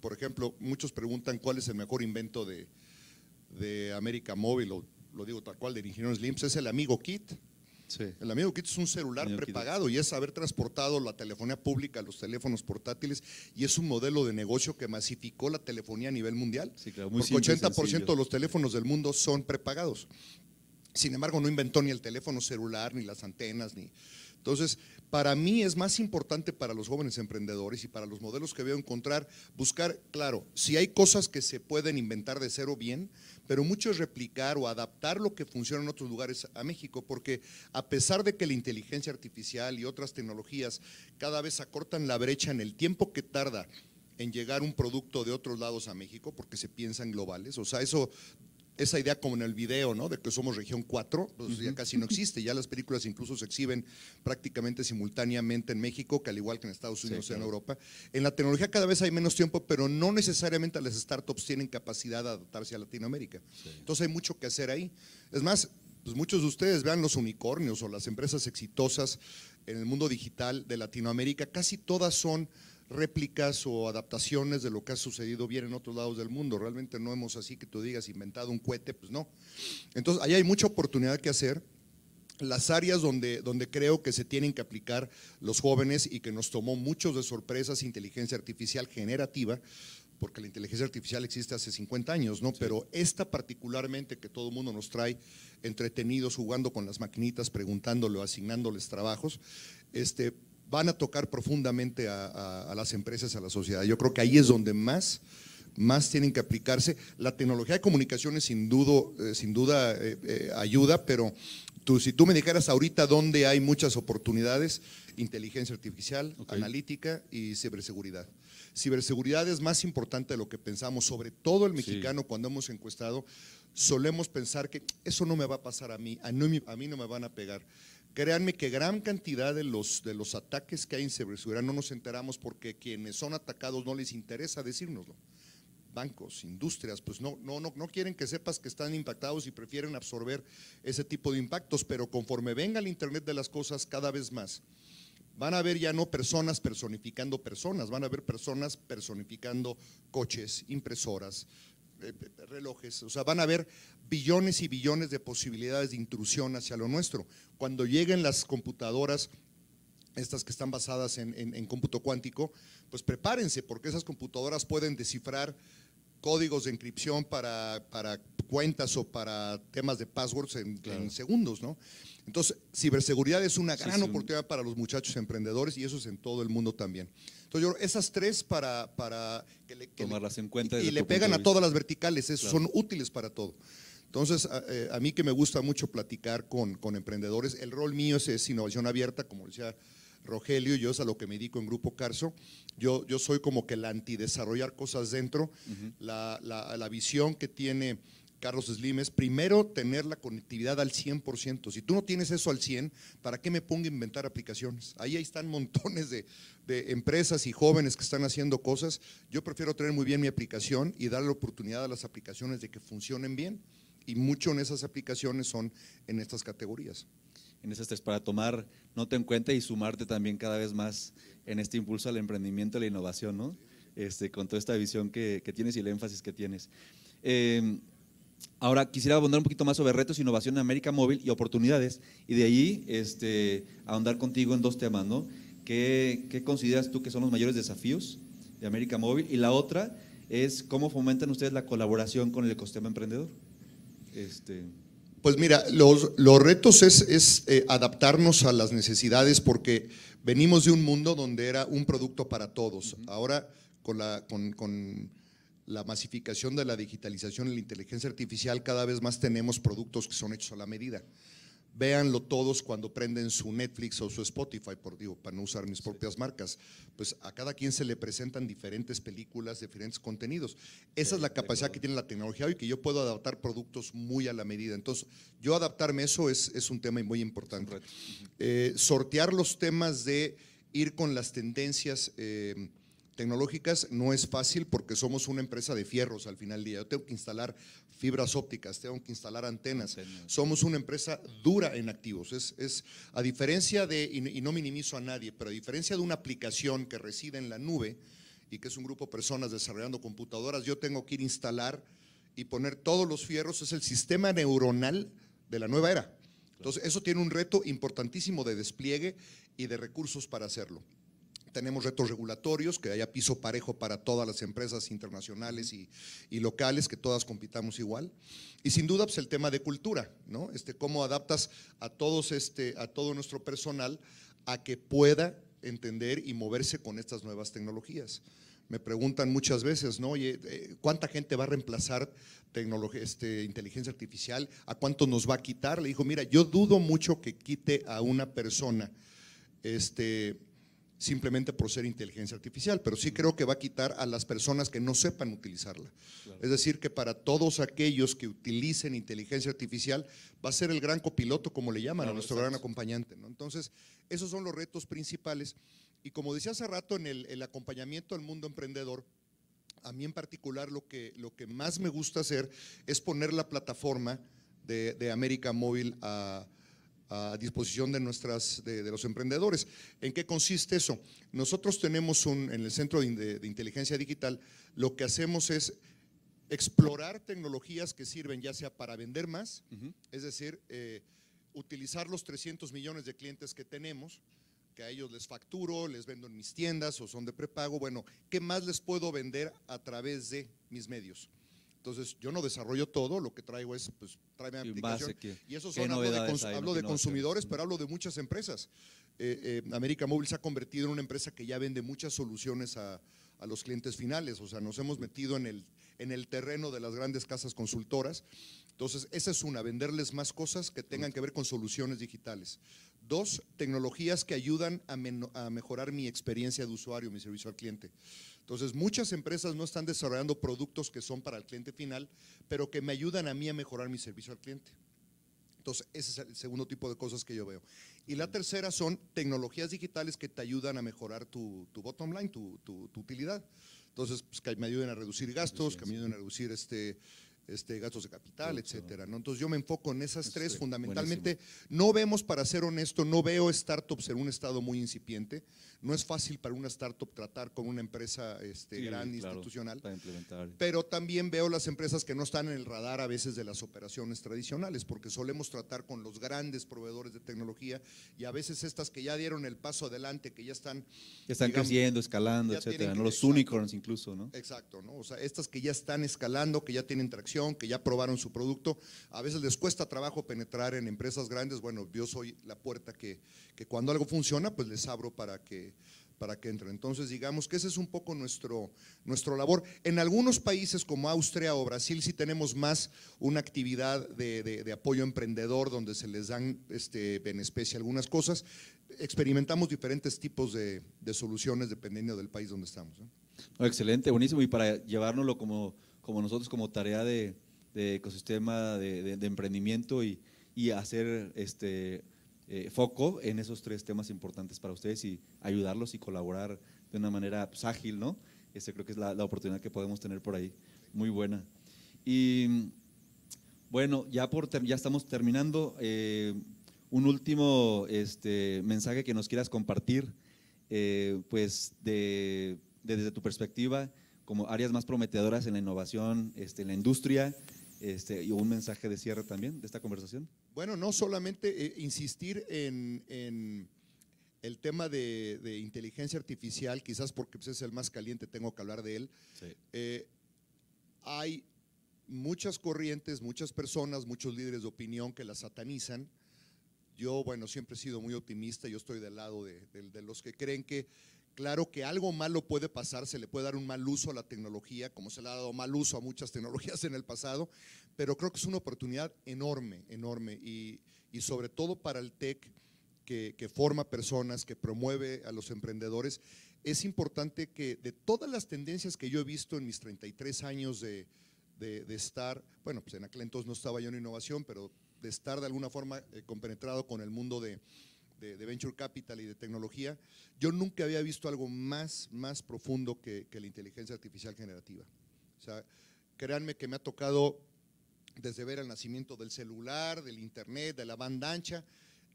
Por ejemplo, muchos preguntan cuál es el mejor invento de, de América Móvil, o lo digo tal cual, de Ingenieros Limps, es el amigo Kit el amigo Kit es un celular prepagado y es haber transportado la telefonía pública, a los teléfonos portátiles y es un modelo de negocio que masificó la telefonía a nivel mundial. porque 80% de los teléfonos del mundo son prepagados. Sin embargo, no inventó ni el teléfono celular, ni las antenas, ni... Entonces, para mí es más importante para los jóvenes emprendedores y para los modelos que veo encontrar, buscar, claro, si hay cosas que se pueden inventar de cero bien, pero mucho es replicar o adaptar lo que funciona en otros lugares a México, porque a pesar de que la inteligencia artificial y otras tecnologías cada vez acortan la brecha en el tiempo que tarda en llegar un producto de otros lados a México, porque se piensan globales, o sea, eso esa idea como en el video, ¿no? De que somos región 4, pues ya casi no existe. Ya las películas incluso se exhiben prácticamente simultáneamente en México, que al igual que en Estados Unidos y en Europa. En la tecnología cada vez hay menos tiempo, pero no necesariamente las startups tienen capacidad de adaptarse a Latinoamérica. Entonces hay mucho que hacer ahí. Es más, pues muchos de ustedes vean los unicornios o las empresas exitosas en el mundo digital de Latinoamérica, casi todas son réplicas o adaptaciones de lo que ha sucedido bien en otros lados del mundo. Realmente no hemos así que tú digas inventado un cohete, pues no. Entonces, ahí hay mucha oportunidad que hacer. Las áreas donde, donde creo que se tienen que aplicar los jóvenes y que nos tomó muchos de sorpresas, inteligencia artificial generativa, porque la inteligencia artificial existe hace 50 años, ¿no? Pero esta particularmente que todo el mundo nos trae entretenidos jugando con las maquinitas, preguntándole asignándoles trabajos, este, van a tocar profundamente a, las empresas, a la sociedad. Yo creo que ahí es donde más, más tienen que aplicarse. La tecnología de comunicaciones sin, eh, sin duda eh, eh, ayuda, pero tú, si tú me dijeras ahorita dónde hay muchas oportunidades, inteligencia artificial, analítica y ciberseguridad. Ciberseguridad es más importante de lo que pensamos, sobre todo el mexicano cuando hemos encuestado, solemos pensar que eso no me va a pasar a mí, a, a mí no me van a pegar. Créanme que gran cantidad de los, de los ataques que hay en ciberseguridad no nos enteramos porque quienes son atacados no les interesa decírnoslo. Bancos, industrias, pues no, no, no, no quieren que sepas que están impactados y prefieren absorber ese tipo de impactos, pero conforme venga el Internet de las Cosas cada vez más, van a ver ya no personas personificando personas, van a ver personas personificando coches, impresoras, eh, eh, relojes, o sea, van a haber billones y billones de posibilidades de intrusión hacia lo nuestro. Cuando lleguen las computadoras, estas que están basadas en, cómputo cuántico, pues prepárense, porque esas computadoras pueden descifrar códigos de encripción para, cuentas o para temas de passwords en, segundos, ¿no? Entonces, ciberseguridad es una gran oportunidad para los muchachos emprendedores y eso es en todo el mundo también esas tres para, para que le, tomarlas en cuenta. Y, le pegan a todas las verticales, son útiles para todo. Entonces, eh, a, mí que me gusta mucho platicar con, emprendedores, el rol mío es, innovación abierta, como decía Rogelio, yo es a lo que me dedico en Grupo Carso. Yo, yo soy como que el anti-desarrollar cosas dentro. la, visión que tiene Carlos Slim, es primero tener la conectividad al 100%. Si tú no tienes eso al 100, ¿para qué me pongo a inventar aplicaciones? Ahí, ahí están montones de, empresas y jóvenes que están haciendo cosas. Yo prefiero tener muy bien mi aplicación y darle oportunidad a las aplicaciones de que funcionen bien. Y mucho en esas aplicaciones son en estas categorías. En esas tres, para tomar nota en cuenta y sumarte también cada vez más en este impulso al emprendimiento y la innovación, ¿no? Este, con toda esta visión que, tienes y el énfasis que tienes. Em, Ahora quisiera abundar un poquito más sobre retos, innovación en América Móvil y oportunidades, y de ahí este, ahondar contigo en dos temas, ¿no? ¿Qué, consideras tú que son los mayores desafíos de América Móvil? Y la otra es cómo fomentan ustedes la colaboración con el ecosistema emprendedor. Este, pues mira, los, retos es, eh, adaptarnos a las necesidades porque venimos de un mundo donde era un producto para todos. Ahora con la... Con, con la masificación de la digitalización y la inteligencia artificial, cada vez más tenemos productos que son hechos a la medida. Véanlo todos cuando prenden su Netflix o su Spotify, por digo, para no usar mis propias marcas. Pues a cada quien se le presentan diferentes películas, diferentes contenidos. Esa es la capacidad que tiene la tecnología hoy, que yo puedo adaptar productos muy a la medida. Entonces, yo adaptarme a eso es, un tema muy importante. Eh, sortear los temas de ir con las tendencias. Eh, tecnológicas no es fácil porque somos una empresa de fierros al final del día. Yo tengo que instalar fibras ópticas, tengo que instalar antenas. Somos una empresa dura en activos. Es, a diferencia de, y, y, no minimizo a nadie, pero a diferencia de una aplicación que reside en la nube y que es un grupo de personas desarrollando computadoras, yo tengo que ir a instalar y poner todos los fierros. Es el sistema neuronal de la nueva era. Entonces, eso tiene un reto importantísimo de despliegue y de recursos para hacerlo tenemos retos regulatorios, que haya piso parejo para todas las empresas internacionales y, locales, que todas compitamos igual. Y sin duda, pues el tema de cultura, ¿no? Este, cómo adaptas a, todos este, a todo nuestro personal a que pueda entender y moverse con estas nuevas tecnologías me preguntan muchas veces, ¿no? Eh, ¿cuánta gente va a reemplazar tecnología, este, inteligencia artificial? ¿A cuánto nos va a quitar? Le dijo, mira, yo dudo mucho que quite a una persona este, simplemente por ser inteligencia artificial, pero sí creo que va a quitar a las personas que no sepan utilizarla. Es decir, que para todos aquellos que utilicen inteligencia artificial va a ser el gran copiloto, como le llaman, a nuestro gran acompañante. Entonces, esos son los retos principales. Y como decía hace rato, en el, acompañamiento al mundo emprendedor, a mí en particular lo que, más me gusta hacer es poner la plataforma de, de América Móvil a a disposición de, nuestras, de, los emprendedores. ¿En qué consiste eso? Nosotros tenemos un, en el Centro de, Inteligencia Digital, lo que hacemos es explorar tecnologías que sirven ya sea para vender más, es decir, eh, utilizar los 300 millones de clientes que tenemos, que a ellos les facturo, les vendo en mis tiendas o son de prepago, bueno, ¿qué más les puedo vender a través de mis medios? Entonces, yo no desarrollo todo, lo que traigo es, pues, tráeme aplicación. y eso son, hablo de, consumidores, pero hablo de muchas empresas. Eh, eh, América Móvil se ha convertido en una empresa que ya vende muchas soluciones a los clientes finales. O sea, nos hemos metido en el en el terreno de las grandes casas consultoras. Entonces, esa es una, venderles más cosas que tengan que ver con soluciones digitales. Dos, tecnologías que ayudan a, mejorar mi experiencia de usuario, mi servicio al cliente. Entonces, muchas empresas no están desarrollando productos que son para el cliente final, pero que me ayudan a mí a mejorar mi servicio al cliente. Entonces, ese es el segundo tipo de cosas que yo veo. Y la tercera son tecnologías digitales que te ayudan a mejorar tu, bottom line, tu, tu utilidad. Entonces, pues, que me ayuden a reducir gastos, que me ayuden a reducir este, este, gastos de capital, etcétera. ¿no? Entonces yo me enfoco en esas tres fundamentalmente. No vemos, para ser honesto, no veo startups en un estado muy incipiente. No es fácil para una startup tratar con una empresa este, gran institucional, pero también veo las empresas que no están en el radar a veces de las operaciones tradicionales, porque solemos tratar con los grandes proveedores de tecnología y a veces estas que ya dieron el paso adelante, que ya están… están creciendo, escalando, etcétera, ¿no? los unicorns incluso, ¿no? Exacto, ¿no? o sea, estas que ya están escalando, que ya tienen tracción, que ya probaron su producto, a veces les cuesta trabajo penetrar en empresas grandes, bueno, yo soy la puerta que, que cuando algo funciona, pues les abro para que para que entren. Entonces, digamos que ese es un poco nuestro, nuestro labor. En algunos países como Austria o Brasil sí tenemos más una actividad de, apoyo emprendedor donde se les dan este, en especie algunas cosas. Experimentamos diferentes tipos de, soluciones dependiendo del país donde estamos. excelente, buenísimo. Y para llevárnoslo como, como nosotros, como tarea de, ecosistema, de, emprendimiento y, y hacer este eh, foco en esos tres temas importantes para ustedes y ayudarlos y colaborar de una manera pues, ágil, ¿no? Este creo que es la, oportunidad que podemos tener por ahí. Muy buena. Y bueno, ya, por, ya estamos terminando. Eh, un último este, mensaje que nos quieras compartir, eh, pues desde tu perspectiva, como áreas más prometedoras en la innovación, este, en la industria, este, y un mensaje de cierre también de esta conversación. Bueno, no solamente eh, insistir en, el tema de, inteligencia artificial, quizás porque pues, es el más caliente, tengo que hablar de él. Eh, hay muchas corrientes, muchas personas, muchos líderes de opinión que la satanizan. Yo, bueno, siempre he sido muy optimista, yo estoy del lado de los que creen que Claro que algo malo puede pasar, se le puede dar un mal uso a la tecnología, como se le ha dado mal uso a muchas tecnologías en el pasado, pero creo que es una oportunidad enorme, enorme, y, sobre todo para el TEC, que, forma personas, que promueve a los emprendedores, es importante que de todas las tendencias que yo he visto en mis 33 años de, estar, bueno, pues en aquel entonces no estaba yo en innovación, pero de estar de alguna forma eh, compenetrado con el mundo de, de, venture capital y de tecnología, yo nunca había visto algo más, más profundo que, la inteligencia artificial generativa. O sea, créanme que me ha tocado desde ver el nacimiento del celular, del internet, de la banda ancha,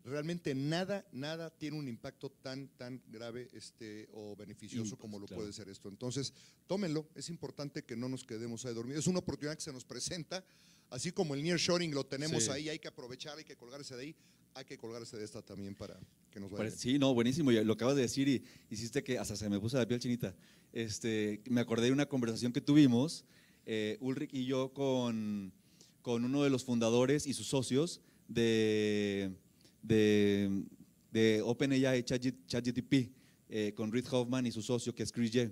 realmente nada, nada tiene un impacto tan, tan grave este, o beneficioso como lo puede ser esto. Entonces, tómenlo, es importante que no nos quedemos ahí dormidos. Es una oportunidad que se nos presenta, así como el nearshoring lo tenemos ahí, hay que aprovechar, hay que colgarse de ahí hay que colgarse de esta también para que nos vaya. Sí, no, buenísimo. Lo acabas de decir y hiciste que hasta se me puso la piel chinita. Este, me acordé de una conversación que tuvimos, eh, Ulrich y yo, con, con uno de los fundadores y sus socios de, de, de OpenAI, ChatGTP, eh, con Reid Hoffman y su socio, que es Chris J.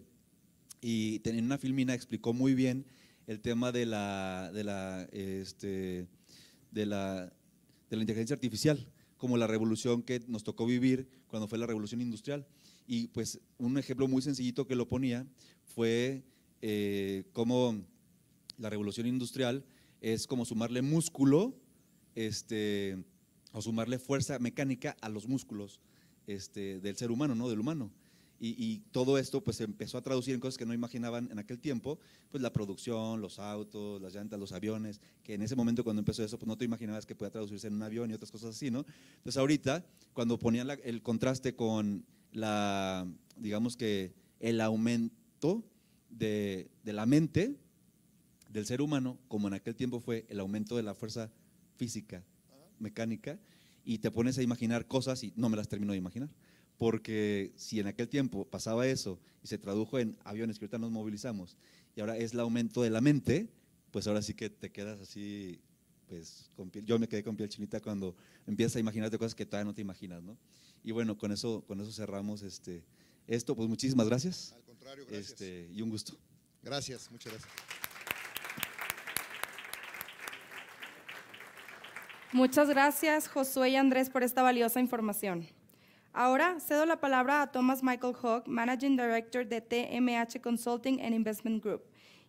Y en una filmina explicó muy bien el tema de la, de la, este, de la de la inteligencia artificial, como la revolución que nos tocó vivir cuando fue la revolución industrial. Y pues un ejemplo muy sencillito que lo ponía fue eh, cómo la revolución industrial es como sumarle músculo este, o sumarle fuerza mecánica a los músculos este, del ser humano, ¿no? Del humano. Y, todo esto pues se empezó a traducir en cosas que no imaginaban en aquel tiempo, pues la producción, los autos, las llantas, los aviones, que en ese momento cuando empezó eso pues no te imaginabas que podía traducirse en un avión y otras cosas así, ¿no? Entonces ahorita cuando ponían el contraste con la, digamos que el aumento de, de la mente del ser humano, como en aquel tiempo fue el aumento de la fuerza física, mecánica, y te pones a imaginar cosas y no me las termino de imaginar porque si en aquel tiempo pasaba eso y se tradujo en aviones que ahorita nos movilizamos y ahora es el aumento de la mente, pues ahora sí que te quedas así, pues yo me quedé con piel chinita cuando empiezas a imaginarte cosas que todavía no te imaginas, ¿no? Y bueno, con eso, con eso cerramos este, esto, pues muchísimas gracias. Al contrario, gracias. Este, y un gusto. Gracias, muchas gracias. Muchas gracias, Josué y Andrés, por esta valiosa información. Ahora cedo la palabra a Thomas Michael Hawk Managing Director de TMH Consulting and Investment Group,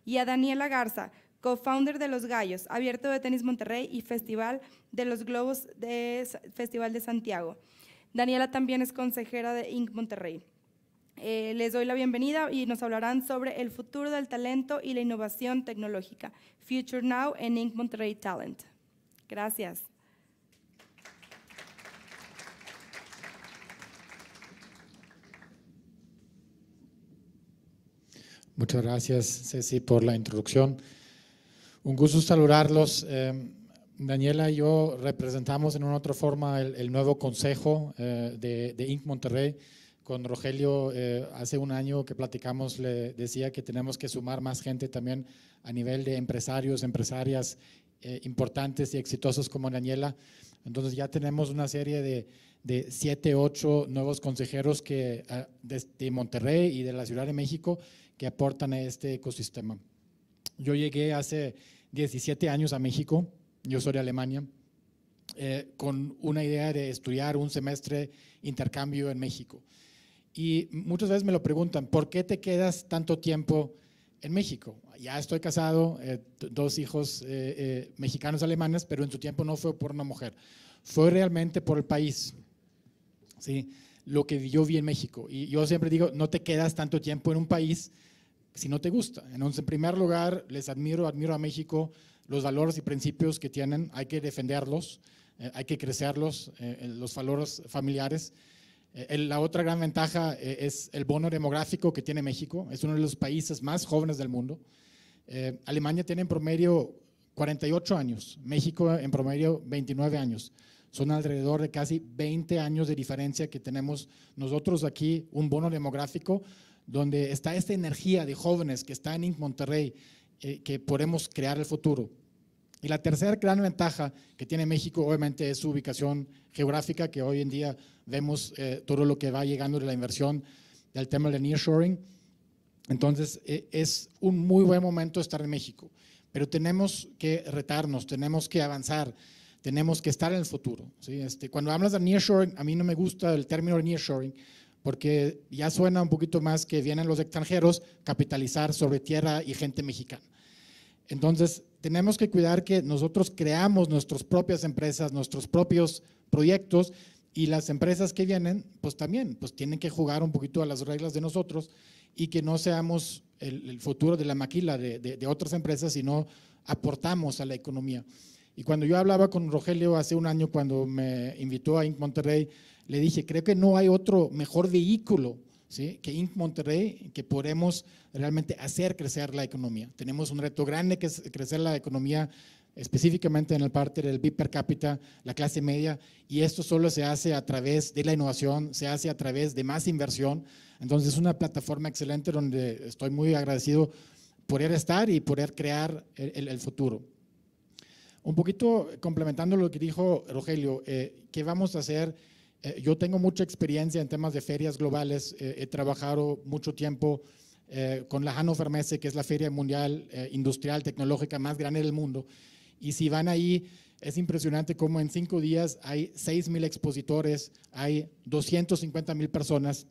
y a Daniela Garza, co-founder de Los Gallos, Abierto de Tenis Monterrey y Festival de los Globos de Festival de Santiago. Daniela también es consejera de Inc. Monterrey. Eh, les doy la bienvenida y nos hablarán sobre el futuro del talento y la innovación tecnológica. Future Now en Inc. Monterrey Talent. Gracias. Muchas gracias, Ceci, por la introducción. Un gusto saludarlos. Eh, Daniela y yo representamos en una otra forma el, nuevo consejo eh, de, INC Monterrey. Con Rogelio, eh, hace un año que platicamos, le decía que tenemos que sumar más gente también a nivel de empresarios, empresarias importantes y exitosos como Daniela. Entonces ya tenemos una serie de, de siete, ocho nuevos consejeros que, de Monterrey y de la Ciudad de México que aportan a este ecosistema. Yo llegué hace 17 años a México, yo soy de Alemania, eh, con una idea de estudiar un semestre intercambio en México. Y muchas veces me lo preguntan, ¿por qué te quedas tanto tiempo en México? Ya estoy casado, eh, dos hijos eh, mexicanos alemanes, pero en su tiempo no fue por una mujer, fue realmente por el país. ¿sí? Lo que yo vi en México. Y yo siempre digo, no te quedas tanto tiempo en un país, si no te gusta. Entonces, en primer lugar, les admiro, admiro a México los valores y principios que tienen, hay que defenderlos, eh, hay que crecerlos, eh, los valores familiares. Eh, la otra gran ventaja es el bono demográfico que tiene México, es uno de los países más jóvenes del mundo. Alemania tiene en promedio 48 años, México en promedio 29 años. Son alrededor de casi 20 años de diferencia que tenemos nosotros aquí, un bono demográfico donde está esta energía de jóvenes que están en Monterrey, eh, que podemos crear el futuro. Y la tercera gran ventaja que tiene México, obviamente, es su ubicación geográfica, que hoy en día vemos eh, todo lo que va llegando de la inversión del tema del nearshoring. Entonces, eh, es un muy buen momento estar en México, pero tenemos que retarnos, tenemos que avanzar, tenemos que estar en el futuro. Este, cuando hablas de nearshoring, a mí no me gusta el término nearshoring, porque ya suena un poquito más que vienen los extranjeros capitalizar sobre tierra y gente mexicana. Entonces, tenemos que cuidar que nosotros creamos nuestras propias empresas, nuestros propios proyectos y las empresas que vienen, pues también, pues tienen que jugar un poquito a las reglas de nosotros y que no seamos el, futuro de la maquila de, de otras empresas, sino aportamos a la economía. Y cuando yo hablaba con Rogelio hace un año, cuando me invitó a Inc. Monterrey, le dije, creo que no hay otro mejor vehículo ¿sí? que Inc. Monterrey que podemos realmente hacer crecer la economía. Tenemos un reto grande que es crecer la economía específicamente en el parte del PIB per cápita, la clase media, y esto solo se hace a través de la innovación, se hace a través de más inversión. Entonces es una plataforma excelente donde estoy muy agradecido poder estar y poder crear el, futuro. Un poquito complementando lo que dijo Rogelio, eh, ¿qué vamos a hacer? Eh, yo tengo mucha experiencia en temas de ferias globales, eh, he trabajado mucho tiempo eh, con la Hannover Messe, que es la feria mundial industrial tecnológica más grande del mundo, y si van ahí, es impresionante cómo en cinco días hay 6.000 expositores, hay 250.000 personas,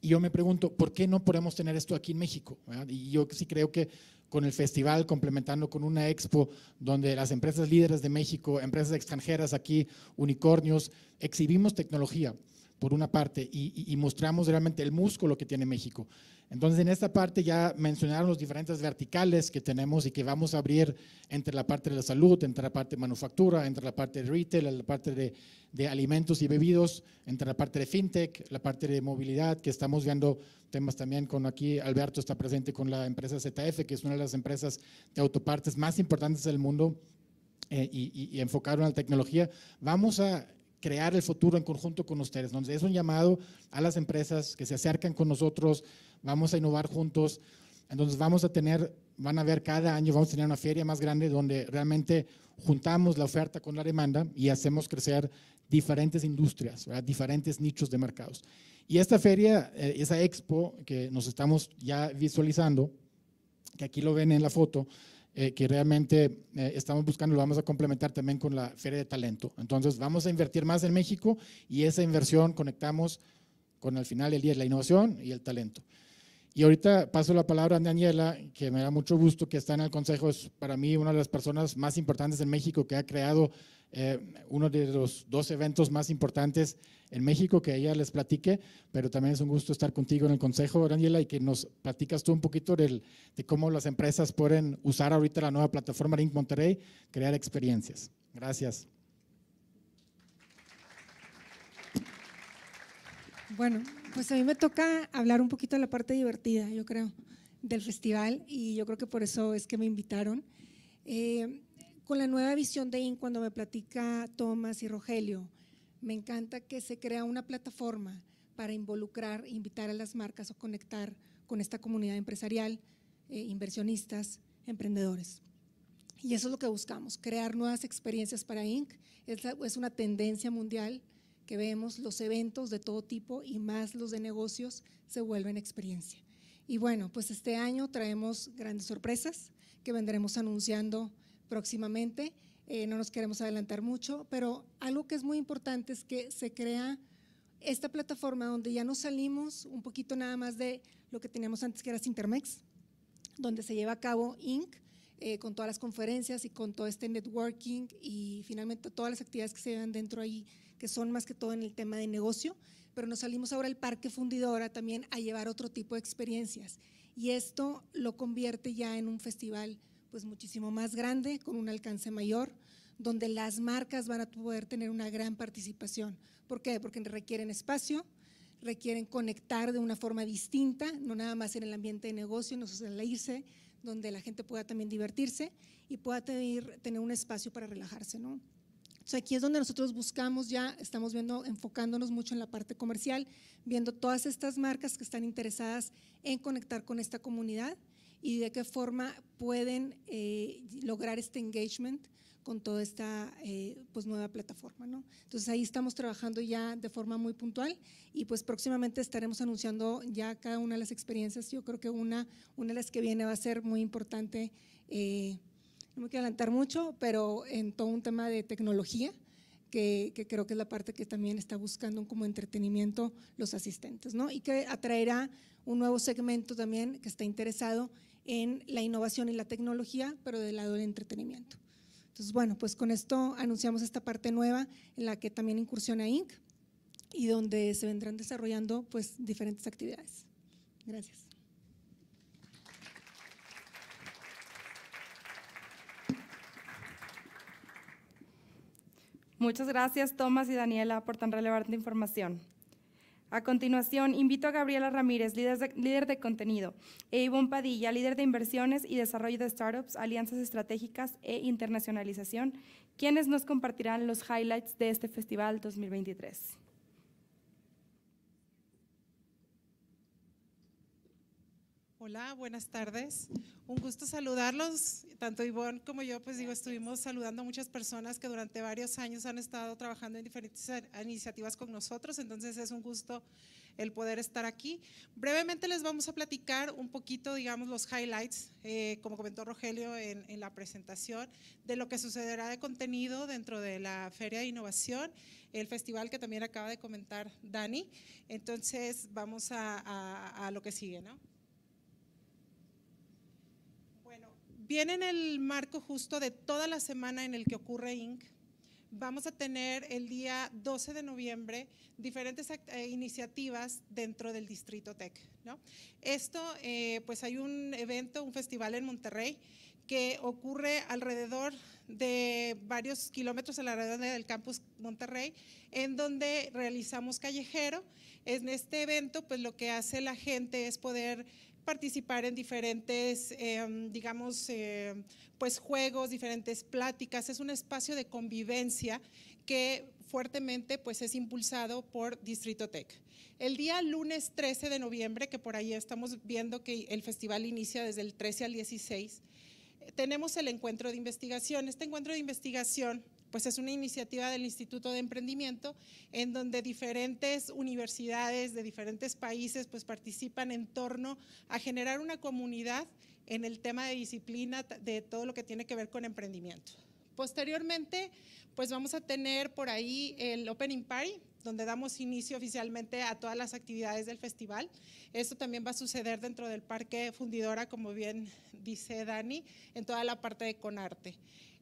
y yo me pregunto, ¿por qué no podemos tener esto aquí en México? Y yo sí creo que con el festival, complementando con una expo donde las empresas líderes de México, empresas extranjeras aquí, unicornios, exhibimos tecnología por una parte, y, mostramos realmente el músculo que tiene México. Entonces, en esta parte ya mencionaron los diferentes verticales que tenemos y que vamos a abrir entre la parte de la salud, entre la parte de manufactura, entre la parte de retail, la parte de, alimentos y bebidos, entre la parte de fintech, la parte de movilidad, que estamos viendo temas también con aquí, Alberto está presente con la empresa ZF, que es una de las empresas de autopartes más importantes del mundo. Eh, y, y enfocaron a la tecnología, vamos a crear el futuro en conjunto con ustedes. Entonces, es un llamado a las empresas que se acercan con nosotros, vamos a innovar juntos. Entonces, vamos a tener, van a ver cada año, vamos a tener una feria más grande donde realmente juntamos la oferta con la demanda y hacemos crecer diferentes industrias, diferentes nichos de mercados. Y esta feria, eh, esa expo que nos estamos ya visualizando, que aquí lo ven en la foto, eh, que realmente eh, estamos buscando, lo vamos a complementar también con la Feria de Talento. Entonces, vamos a invertir más en México y esa inversión conectamos con al final el día la innovación y el talento. Y ahorita paso la palabra a Daniela, que me da mucho gusto que está en el Consejo, es para mí una de las personas más importantes en México que ha creado eh, uno de los dos eventos más importantes en México que ella les platique, pero también es un gusto estar contigo en el consejo, Daniela, y que nos platicas tú un poquito de cómo las empresas pueden usar ahorita la nueva plataforma de Monterrey, crear experiencias. Gracias. Bueno, pues a mí me toca hablar un poquito de la parte divertida, yo creo, del festival, y yo creo que por eso es que me invitaron. Eh, con la nueva visión de INC, cuando me platica Tomás y Rogelio. Me encanta que se crea una plataforma para involucrar, invitar a las marcas o conectar con esta comunidad empresarial, eh, inversionistas, emprendedores. Y eso es lo que buscamos, crear nuevas experiencias para Inc. Es, es una tendencia mundial que vemos, los eventos de todo tipo y más los de negocios se vuelven experiencia. Y bueno, pues este año traemos grandes sorpresas que vendremos anunciando próximamente. Eh, no nos queremos adelantar mucho, pero algo que es muy importante es que se crea esta plataforma donde ya nos salimos un poquito nada más de lo que teníamos antes, que era Intermex, donde se lleva a cabo INC, eh, con todas las conferencias y con todo este networking y finalmente todas las actividades que se llevan dentro ahí, que son más que todo en el tema de negocio, pero nos salimos ahora el parque fundidora también a llevar otro tipo de experiencias. Y esto lo convierte ya en un festival pues muchísimo más grande, con un alcance mayor, donde las marcas van a poder tener una gran participación. ¿Por qué? Porque requieren espacio, requieren conectar de una forma distinta, no nada más en el ambiente de negocio, no solo irse, donde la gente pueda también divertirse y pueda tener, un espacio para relajarse, ¿no? aquí es donde nosotros buscamos ya, estamos viendo, enfocándonos mucho en la parte comercial, viendo todas estas marcas que están interesadas en conectar con esta comunidad y de qué forma pueden eh, lograr este engagement con toda esta eh, pues nueva plataforma. ¿no? Entonces ahí estamos trabajando ya de forma muy puntual y pues próximamente estaremos anunciando ya cada una de las experiencias. Yo creo que una, una de las que viene va a ser muy importante, eh, no me quiero adelantar mucho, pero en todo un tema de tecnología. Que, que, creo que es la parte que también está buscando como entretenimiento los asistentes, ¿no? Y que atraerá un nuevo segmento también que está interesado en la innovación y la tecnología, pero del lado del entretenimiento. Entonces, bueno, pues con esto anunciamos esta parte nueva en la que también incursiona Inc. y donde se vendrán desarrollando pues diferentes actividades. Gracias. Muchas gracias, Tomás y Daniela, por tan relevante información. A continuación, invito a Gabriela Ramírez, líder de, contenido, e Ivonne Padilla, líder de inversiones y desarrollo de startups, alianzas estratégicas e internacionalización, quienes nos compartirán los highlights de este festival 2023. Hola, buenas tardes. Un gusto saludarlos. Tanto Ivonne como yo, pues digo, estuvimos saludando a muchas personas que durante varios años han estado trabajando en diferentes iniciativas con nosotros, entonces es un gusto el poder estar aquí. Brevemente les vamos a platicar un poquito, digamos, los highlights, eh, como comentó Rogelio en, la presentación, de lo que sucederá de contenido dentro de la Feria de Innovación, el festival que también acaba de comentar Dani. Entonces vamos a, a lo que sigue, ¿no? Viene en el marco justo de toda la semana en el que ocurre INC. Vamos a tener el día 12 de noviembre diferentes eh, iniciativas dentro del Distrito Tech, ¿no? Esto, eh, pues hay un evento, un festival en Monterrey que ocurre alrededor de varios kilómetros a la redonda del campus Monterrey, en donde realizamos callejero. En este evento, pues lo que hace la gente es poder participar en diferentes, em, digamos, em, pues juegos, diferentes pláticas. Es un espacio de convivencia que fuertemente pues es impulsado por Distrito Tech. El día lunes 13 de noviembre, que por ahí estamos viendo que el festival inicia desde el 13 al 16, tenemos el encuentro de investigación. Este encuentro de investigación pues es una iniciativa del Instituto de Emprendimiento en donde diferentes universidades de diferentes países pues participan en torno a generar una comunidad en el tema de disciplina de todo lo que tiene que ver con emprendimiento. Posteriormente, pues vamos a tener por ahí el Opening Party, donde damos inicio oficialmente a todas las actividades del festival. Esto también va a suceder dentro del Parque Fundidora, como bien dice Dani, en toda la parte de Conarte.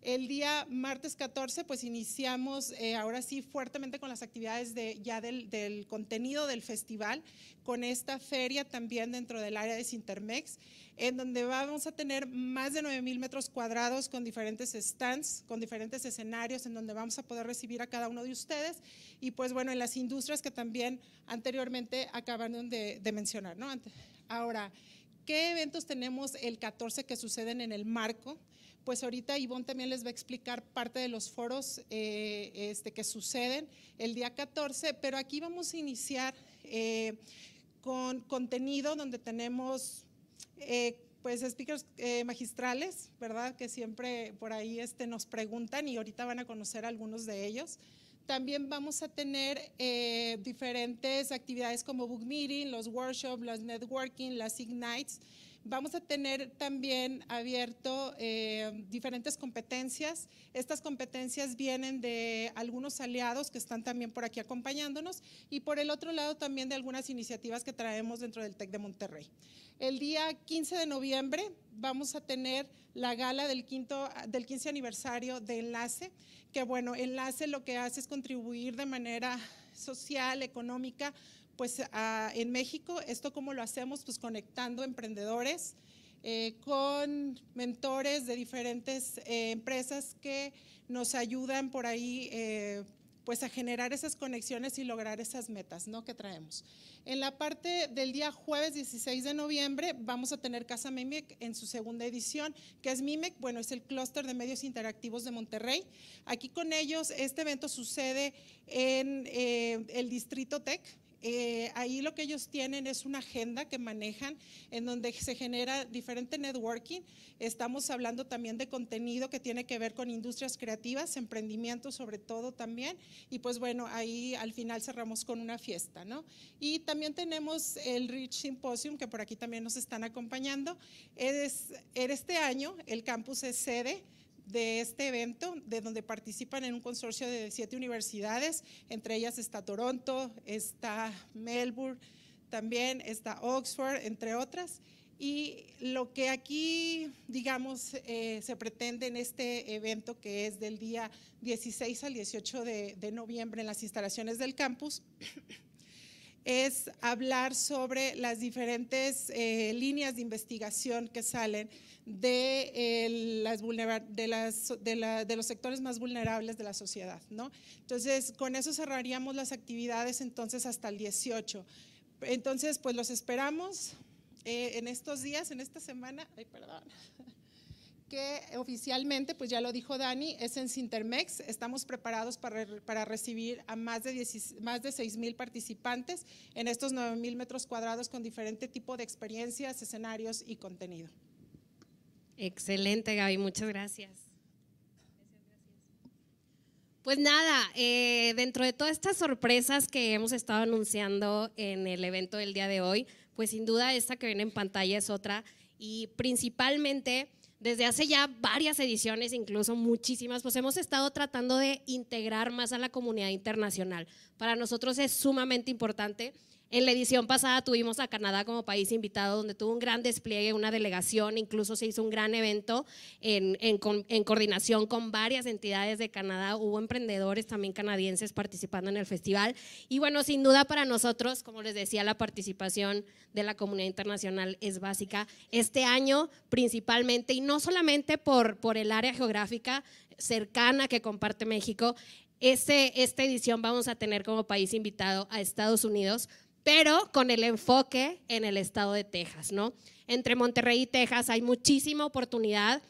El día martes 14, pues iniciamos eh, ahora sí fuertemente con las actividades de, ya del, contenido del festival, con esta feria también dentro del área de Sintermex, en donde vamos a tener más de mil metros cuadrados con diferentes stands, con diferentes escenarios, en donde vamos a poder recibir a cada uno de ustedes y pues bueno, en las industrias que también anteriormente acabaron de, de mencionar. ¿no? Ahora, ¿qué eventos tenemos el 14 que suceden en el marco? pues ahorita Ivonne también les va a explicar parte de los foros eh, este, que suceden el día 14, pero aquí vamos a iniciar eh, con contenido donde tenemos eh, pues speakers magistrales, ¿verdad? Que siempre por ahí este, nos preguntan y ahorita van a conocer algunos de ellos. También vamos a tener diferentes actividades como book meeting, los workshops, los networking, las ignites Vamos a tener también abierto eh, diferentes competencias. Estas competencias vienen de algunos aliados que están también por aquí acompañándonos y por el otro lado también de algunas iniciativas que traemos dentro del TEC de Monterrey. El día 15 de noviembre vamos a tener la gala del, quinto, del 15 aniversario de Enlace, que bueno, Enlace lo que hace es contribuir de manera social, económica, pues en México, ¿esto cómo lo hacemos? Pues conectando emprendedores eh, con mentores de diferentes eh, empresas que nos ayudan por ahí eh, pues a generar esas conexiones y lograr esas metas ¿no? que traemos. En la parte del día jueves 16 de noviembre vamos a tener Casa MIMEC en su segunda edición, que es MIMEC, bueno, es el clúster de medios interactivos de Monterrey. Aquí con ellos este evento sucede en el Distrito Tech, eh, ahí lo que ellos tienen es una agenda que manejan en donde se genera diferente networking. Estamos hablando también de contenido que tiene que ver con industrias creativas, emprendimiento sobre todo también. Y pues bueno, ahí al final cerramos con una fiesta, ¿no? Y también tenemos el Rich Symposium, que por aquí también nos están acompañando. Es, en este año el campus es sede de este evento, de donde participan en un consorcio de siete universidades, entre ellas está Toronto, está Melbourne, también está Oxford, entre otras. Y lo que aquí, digamos, eh, se pretende en este evento que es del día 16 al 18 de noviembre en las instalaciones del campus es hablar sobre las diferentes eh, líneas de investigación que salen de, eh, las las, de, los sectores más vulnerables de la sociedad. ¿no? Entonces, con eso cerraríamos las actividades entonces hasta el 18. Entonces, pues los esperamos eh, en estos días, en esta semana. Ay, perdón que oficialmente, pues ya lo dijo Dani, es en Sintermex. Estamos preparados para, para recibir a más de, más de 6 mil participantes en estos 9 mil metros cuadrados con diferente tipo de experiencias, escenarios y contenido. Excelente, Gaby, muchas gracias. Pues nada, eh, dentro de todas estas sorpresas que hemos estado anunciando en el evento del día de hoy, pues sin duda esta que viene en pantalla es otra y principalmente desde hace ya varias ediciones, incluso muchísimas, pues hemos estado tratando de integrar más a la comunidad internacional. Para nosotros es sumamente importante en la edición pasada tuvimos a Canadá como país invitado, donde tuvo un gran despliegue, una delegación, incluso se hizo un gran evento en, coordinación con varias entidades de Canadá. Hubo emprendedores también canadienses participando en el festival. Y bueno, sin duda para nosotros, como les decía, la participación de la comunidad internacional es básica. Este año principalmente, y no solamente por, por el área geográfica cercana que comparte México, este, esta edición vamos a tener como país invitado a Estados Unidos pero con el enfoque en el estado de Texas, ¿no? Entre Monterrey y Texas hay muchísima oportunidad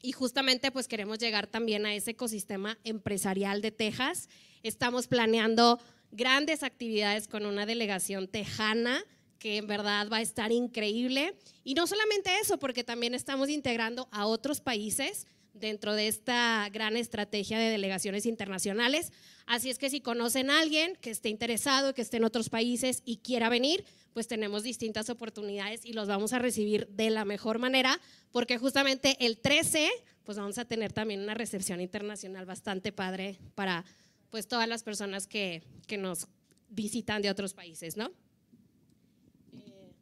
y justamente pues queremos llegar también a ese ecosistema empresarial de Texas. Estamos planeando grandes actividades con una delegación tejana que en verdad va a estar increíble. Y no solamente eso, porque también estamos integrando a otros países dentro de esta gran estrategia de delegaciones internacionales. Así es que si conocen a alguien que esté interesado, que esté en otros países y quiera venir, pues tenemos distintas oportunidades y los vamos a recibir de la mejor manera, porque justamente el 13, pues vamos a tener también una recepción internacional bastante padre para pues todas las personas que, que nos visitan de otros países, ¿no? Eh,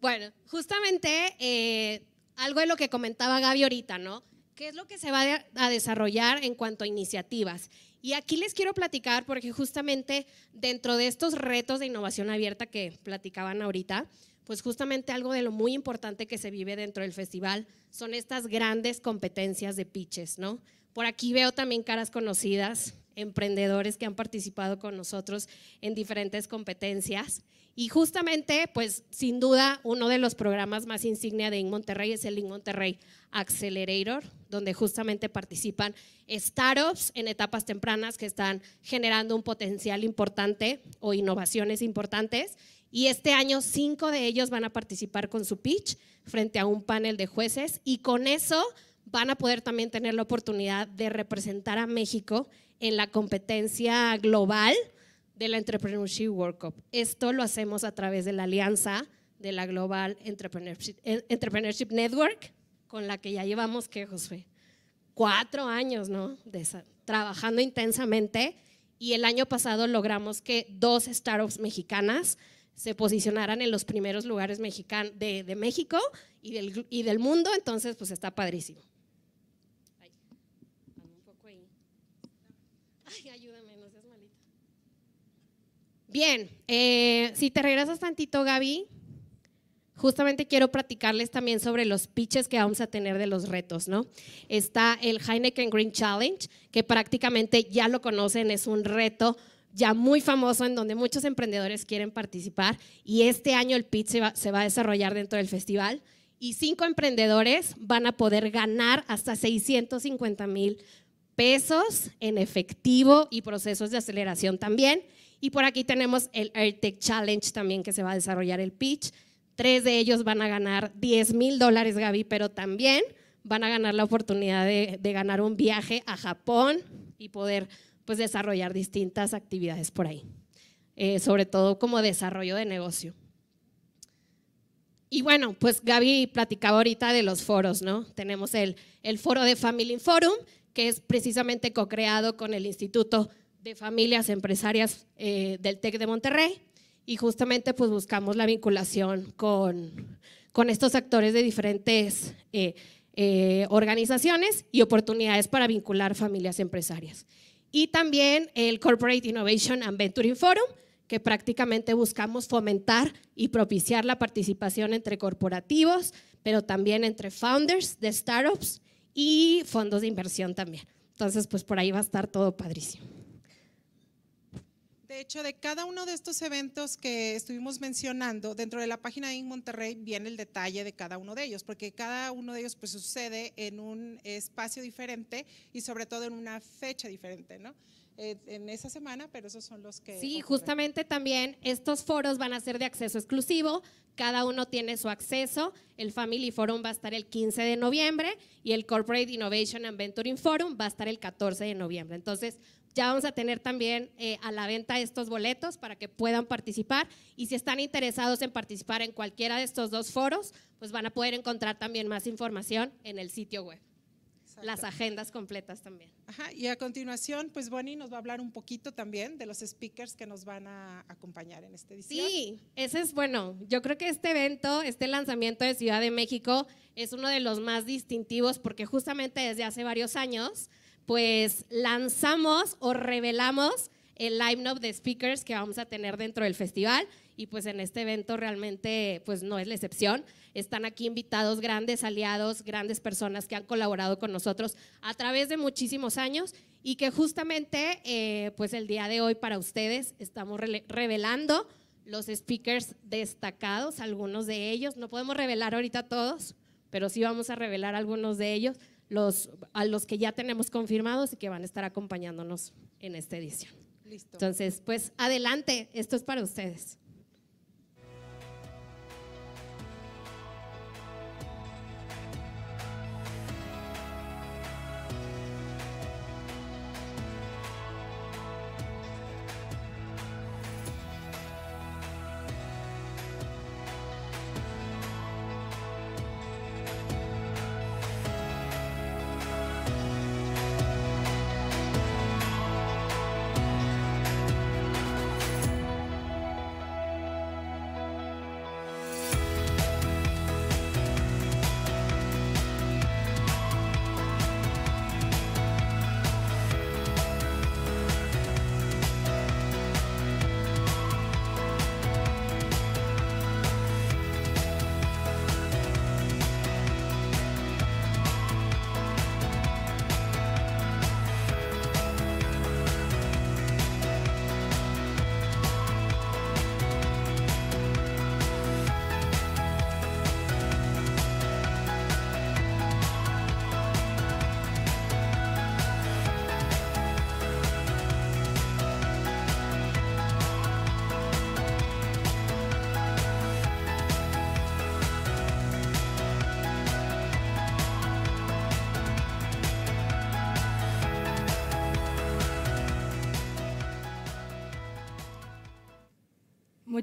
bueno, justamente eh, algo de lo que comentaba Gaby ahorita, ¿no? ¿Qué es lo que se va a desarrollar en cuanto a iniciativas? Y aquí les quiero platicar, porque justamente dentro de estos retos de innovación abierta que platicaban ahorita, pues justamente algo de lo muy importante que se vive dentro del festival son estas grandes competencias de pitches, ¿no? Por aquí veo también caras conocidas emprendedores que han participado con nosotros en diferentes competencias. Y justamente, pues sin duda, uno de los programas más insignia de InMonterrey Monterrey es el In Monterrey Accelerator, donde justamente participan startups en etapas tempranas que están generando un potencial importante o innovaciones importantes. Y este año cinco de ellos van a participar con su pitch frente a un panel de jueces y con eso van a poder también tener la oportunidad de representar a México en la competencia global de la Entrepreneurship World Cup. Esto lo hacemos a través de la alianza de la Global Entrepreneurship, eh, Network, con la que ya llevamos, ¿qué, Josué? Cuatro años, ¿no? trabajando intensamente y el año pasado logramos que dos startups mexicanas se posicionaran en los primeros lugares de, México y del, y del mundo, entonces pues está padrísimo. Bien, eh, si te regresas tantito, Gaby, justamente quiero platicarles también sobre los pitches que vamos a tener de los retos, ¿no? Está el Heineken Green Challenge, que prácticamente ya lo conocen, es un reto ya muy famoso en donde muchos emprendedores quieren participar y este año el pitch se va, se va a desarrollar dentro del festival y cinco emprendedores van a poder ganar hasta 650 mil pesos en efectivo y procesos de aceleración también. Y por aquí tenemos el AirTech Challenge también que se va a desarrollar el pitch. Tres de ellos van a ganar 10 mil dólares, Gaby, pero también van a ganar la oportunidad de, ganar un viaje a Japón y poder pues, desarrollar distintas actividades por ahí, eh, sobre todo como desarrollo de negocio. Y bueno, pues Gaby platicaba ahorita de los foros, ¿no? Tenemos el, el foro de Family Forum, que es precisamente co-creado con el Instituto de familias empresarias eh, del TEC de Monterrey y justamente pues buscamos la vinculación con, con estos actores de diferentes eh, eh, organizaciones y oportunidades para vincular familias empresarias. Y también el Corporate Innovation and Venturing Forum, que prácticamente buscamos fomentar y propiciar la participación entre corporativos, pero también entre founders de startups y fondos de inversión también. Entonces, pues por ahí va a estar todo padrísimo. De hecho, de cada uno de estos eventos que estuvimos mencionando, dentro de la página de Monterrey viene el detalle de cada uno de ellos, porque cada uno de ellos pues, sucede en un espacio diferente y sobre todo en una fecha diferente, ¿no? Eh, en esa semana, pero esos son los que... Sí, justamente también estos foros van a ser de acceso exclusivo, cada uno tiene su acceso, el Family Forum va a estar el 15 de noviembre y el Corporate Innovation and Venturing Forum va a estar el 14 de noviembre. Entonces, ya vamos a tener también eh, a la venta estos boletos para que puedan participar y si están interesados en participar en cualquiera de estos dos foros, pues van a poder encontrar también más información en el sitio web. Las agendas completas también. Ajá, y a continuación, pues Bonnie nos va a hablar un poquito también de los speakers que nos van a acompañar en este edición. Sí, ese es bueno. Yo creo que este evento, este lanzamiento de Ciudad de México es uno de los más distintivos porque justamente desde hace varios años pues lanzamos o revelamos el line-up de speakers que vamos a tener dentro del festival y pues en este evento realmente pues no es la excepción. Están aquí invitados grandes aliados, grandes personas que han colaborado con nosotros a través de muchísimos años y que justamente eh, pues el día de hoy para ustedes estamos revelando los speakers destacados, algunos de ellos. No podemos revelar ahorita todos, pero sí vamos a revelar algunos de ellos los, a los que ya tenemos confirmados y que van a estar acompañándonos en esta edición. Entonces, pues adelante, esto es para ustedes.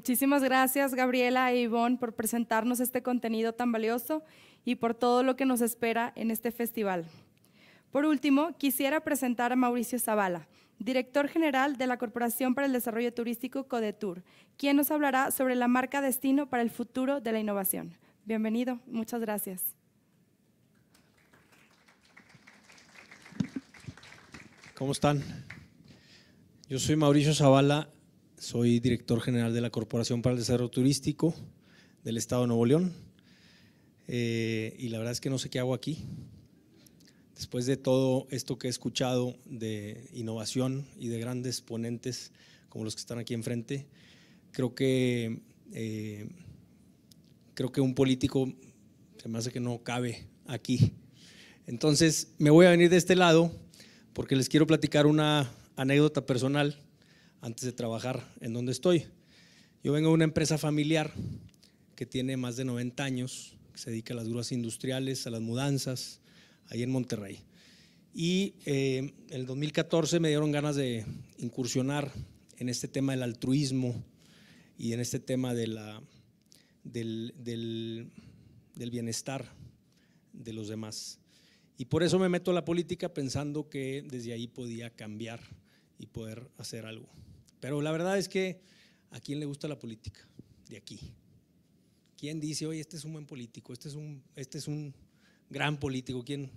Muchísimas gracias, Gabriela e Ivonne, por presentarnos este contenido tan valioso y por todo lo que nos espera en este festival. Por último, quisiera presentar a Mauricio Zavala, director general de la Corporación para el Desarrollo Turístico Codetour, quien nos hablará sobre la marca Destino para el futuro de la innovación. Bienvenido, muchas gracias. ¿Cómo están? Yo soy Mauricio Zavala, soy director general de la Corporación para el Desarrollo Turístico del Estado de Nuevo León. Eh, y la verdad es que no sé qué hago aquí. Después de todo esto que he escuchado de innovación y de grandes ponentes como los que están aquí enfrente, creo que, eh, creo que un político se me hace que no cabe aquí. Entonces me voy a venir de este lado porque les quiero platicar una anécdota personal antes de trabajar en donde estoy. Yo vengo de una empresa familiar que tiene más de 90 años, que se dedica a las grúas industriales, a las mudanzas, ahí en Monterrey. Y eh, en el 2014 me dieron ganas de incursionar en este tema del altruismo y en este tema de la, del, del bienestar de los demás. Y por eso me meto a la política pensando que desde ahí podía cambiar y poder hacer algo. Pero la verdad es que a quién le gusta la política de aquí. ¿Quién dice, oye, este es un buen político, este es un, este es un gran político? ¿Quién?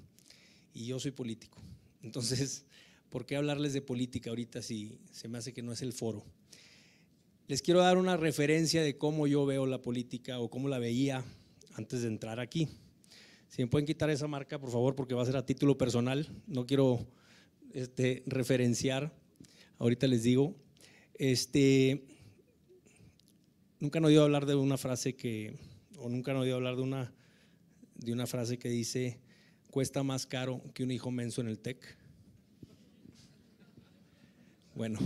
Y yo soy político. Entonces, ¿por qué hablarles de política ahorita si se me hace que no es el foro? Les quiero dar una referencia de cómo yo veo la política o cómo la veía antes de entrar aquí. Si me pueden quitar esa marca, por favor, porque va a ser a título personal. No quiero este, referenciar. Ahorita les digo. Este, nunca he oído hablar de una frase que, o nunca oído hablar de una, de una frase que dice, cuesta más caro que un hijo menso en el TEC. Bueno,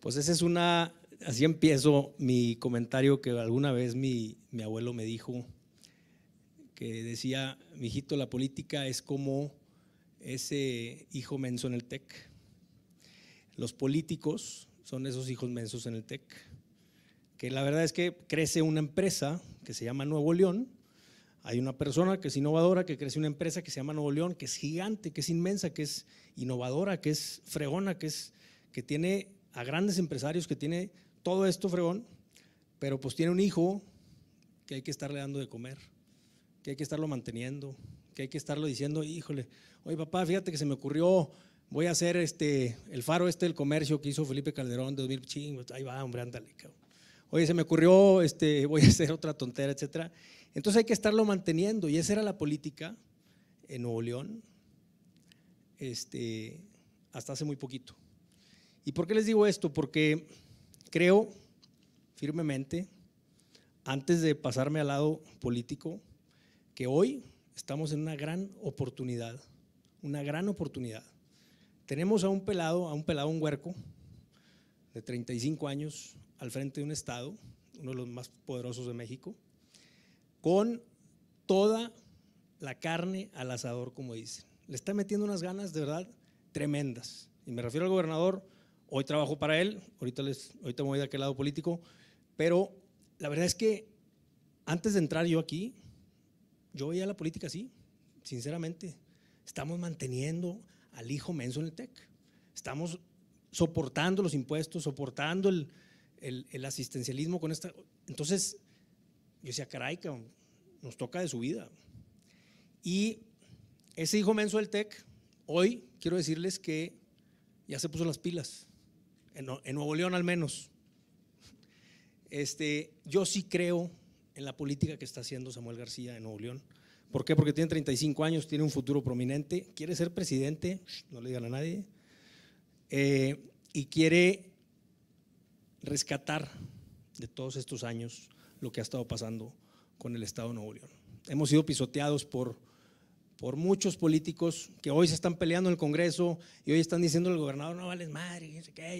pues esa es una, así empiezo mi comentario que alguna vez mi, abuelo me dijo, que decía, mi hijito, la política es como ese hijo menso en el TEC. Los políticos son esos hijos mensos en el TEC. Que la verdad es que crece una empresa que se llama Nuevo León. Hay una persona que es innovadora, que crece una empresa que se llama Nuevo León, que es gigante, que es inmensa, que es innovadora, que es fregona, que, es, que tiene a grandes empresarios, que tiene todo esto fregón, pero pues tiene un hijo que hay que estarle dando de comer, que hay que estarlo manteniendo, que hay que estarlo diciendo, híjole, oye papá, fíjate que se me ocurrió voy a hacer este, el faro este del comercio que hizo Felipe Calderón, 2000, ching, ahí va, hombre, ándale, Oye, se me ocurrió, este, voy a hacer otra tontera, etcétera. Entonces hay que estarlo manteniendo y esa era la política en Nuevo León este, hasta hace muy poquito. ¿Y por qué les digo esto? Porque creo firmemente, antes de pasarme al lado político, que hoy estamos en una gran oportunidad, una gran oportunidad tenemos a un pelado, a un pelado, un huerco, de 35 años, al frente de un Estado, uno de los más poderosos de México, con toda la carne al asador, como dicen. Le está metiendo unas ganas de verdad tremendas. Y me refiero al gobernador, hoy trabajo para él, ahorita, les, ahorita voy de aquel lado político, pero la verdad es que antes de entrar yo aquí, yo veía la política así, sinceramente. Estamos manteniendo al hijo menso en el TEC. Estamos soportando los impuestos, soportando el, asistencialismo con esta. Entonces, yo decía, caray, que nos toca de su vida. Y ese hijo menso del TEC, hoy quiero decirles que ya se puso las pilas, en, en Nuevo León al menos. Este, yo sí creo en la política que está haciendo Samuel García en Nuevo León. ¿Por qué? Porque tiene 35 años, tiene un futuro prominente, quiere ser presidente, no le digan a nadie, eh, y quiere rescatar de todos estos años lo que ha estado pasando con el Estado de Nuevo León. Hemos sido pisoteados por, por muchos políticos que hoy se están peleando en el Congreso y hoy están diciendo al gobernador, no vales madre,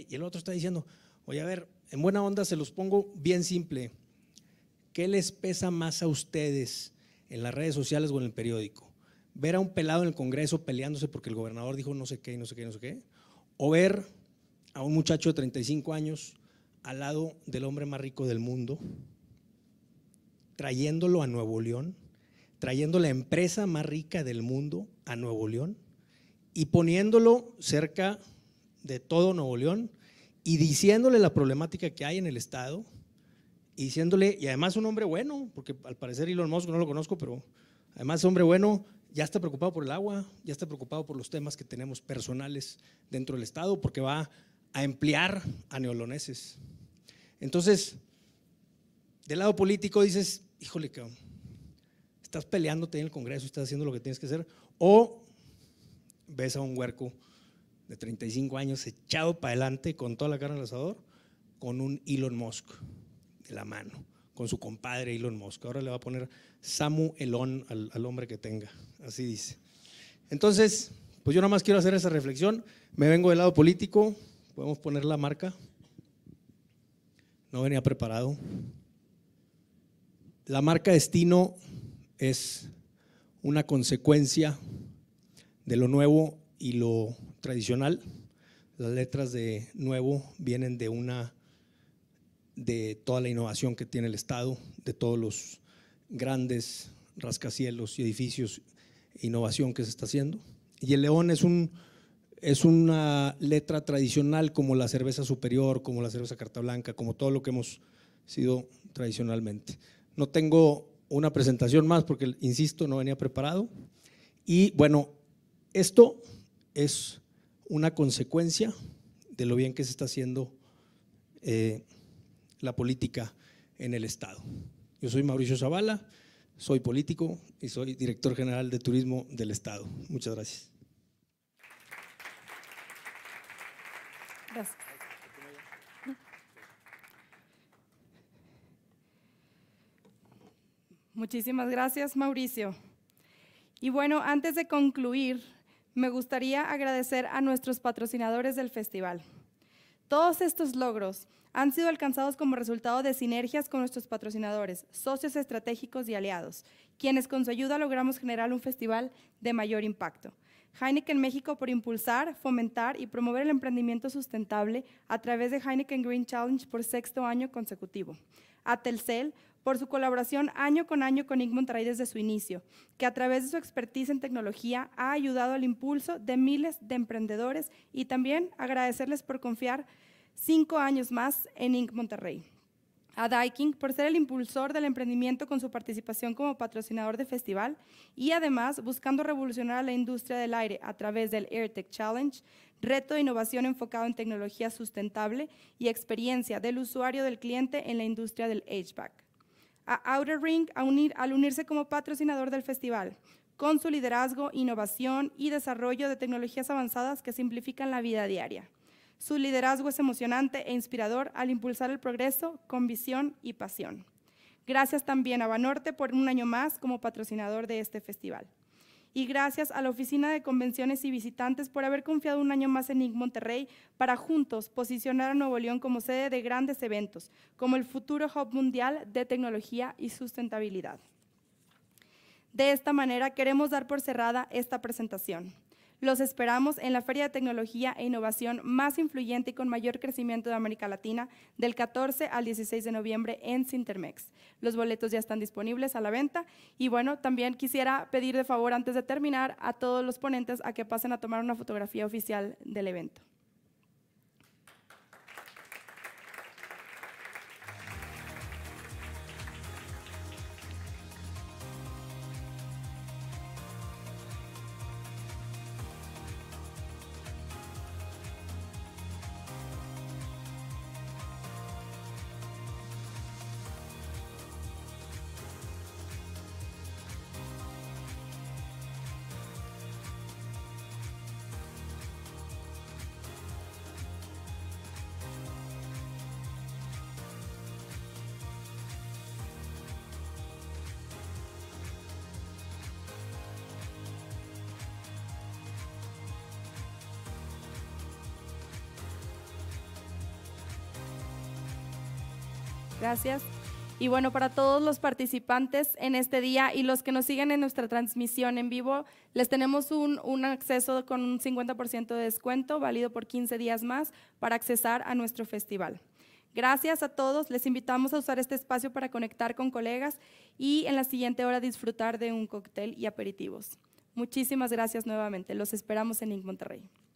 y el otro está diciendo, oye, a ver, en buena onda se los pongo bien simple. ¿Qué les pesa más a ustedes? en las redes sociales o en el periódico. Ver a un pelado en el Congreso peleándose porque el gobernador dijo no sé qué, no sé qué, no sé qué. O ver a un muchacho de 35 años al lado del hombre más rico del mundo, trayéndolo a Nuevo León, trayendo la empresa más rica del mundo a Nuevo León y poniéndolo cerca de todo Nuevo León y diciéndole la problemática que hay en el Estado y diciéndole, y además un hombre bueno, porque al parecer Elon Musk no lo conozco, pero además hombre bueno, ya está preocupado por el agua, ya está preocupado por los temas que tenemos personales dentro del Estado, porque va a emplear a neoloneses. Entonces, del lado político dices, híjole, cabrón, estás peleándote en el Congreso, estás haciendo lo que tienes que hacer, o ves a un huerco de 35 años echado para adelante con toda la cara en asador, con un Elon Musk la mano con su compadre Elon Musk. Ahora le va a poner Samu Elon al, al hombre que tenga, así dice. Entonces, pues yo nada más quiero hacer esa reflexión. Me vengo del lado político, podemos poner la marca. No venía preparado. La marca destino es una consecuencia de lo nuevo y lo tradicional. Las letras de nuevo vienen de una de toda la innovación que tiene el Estado, de todos los grandes rascacielos y edificios, e innovación que se está haciendo. Y el león es, un, es una letra tradicional como la cerveza superior, como la cerveza carta blanca, como todo lo que hemos sido tradicionalmente. No tengo una presentación más porque, insisto, no venía preparado. Y bueno, esto es una consecuencia de lo bien que se está haciendo eh, la política en el Estado. Yo soy Mauricio Zavala, soy político y soy director general de Turismo del Estado. Muchas gracias. Muchísimas gracias, Mauricio. Y bueno, antes de concluir, me gustaría agradecer a nuestros patrocinadores del festival. Todos estos logros han sido alcanzados como resultado de sinergias con nuestros patrocinadores, socios estratégicos y aliados, quienes con su ayuda logramos generar un festival de mayor impacto. Heineken México por impulsar, fomentar y promover el emprendimiento sustentable a través de Heineken Green Challenge por sexto año consecutivo. A Telcel por su colaboración año con año con Igmund desde su inicio, que a través de su expertise en tecnología ha ayudado al impulso de miles de emprendedores y también agradecerles por confiar en cinco años más en Inc. Monterrey. A Daiking por ser el impulsor del emprendimiento con su participación como patrocinador de festival y además buscando revolucionar la industria del aire a través del AirTech Challenge, reto de innovación enfocado en tecnología sustentable y experiencia del usuario del cliente en la industria del HVAC. A Outer Ring a al unirse como patrocinador del festival, con su liderazgo, innovación y desarrollo de tecnologías avanzadas que simplifican la vida diaria. Su liderazgo es emocionante e inspirador al impulsar el progreso con visión y pasión. Gracias también a Banorte por un año más como patrocinador de este festival. Y gracias a la Oficina de Convenciones y Visitantes por haber confiado un año más en Inc. Monterrey para juntos posicionar a Nuevo León como sede de grandes eventos, como el futuro Hub Mundial de Tecnología y Sustentabilidad. De esta manera queremos dar por cerrada esta presentación. Los esperamos en la Feria de Tecnología e Innovación más influyente y con mayor crecimiento de América Latina del 14 al 16 de noviembre en Cintermex. Los boletos ya están disponibles a la venta y bueno, también quisiera pedir de favor antes de terminar a todos los ponentes a que pasen a tomar una fotografía oficial del evento. gracias. Y bueno, para todos los participantes en este día y los que nos siguen en nuestra transmisión en vivo, les tenemos un, un acceso con un 50% de descuento, válido por 15 días más, para accesar a nuestro festival. Gracias a todos, les invitamos a usar este espacio para conectar con colegas y en la siguiente hora disfrutar de un cóctel y aperitivos. Muchísimas gracias nuevamente, los esperamos en Inc. Monterrey.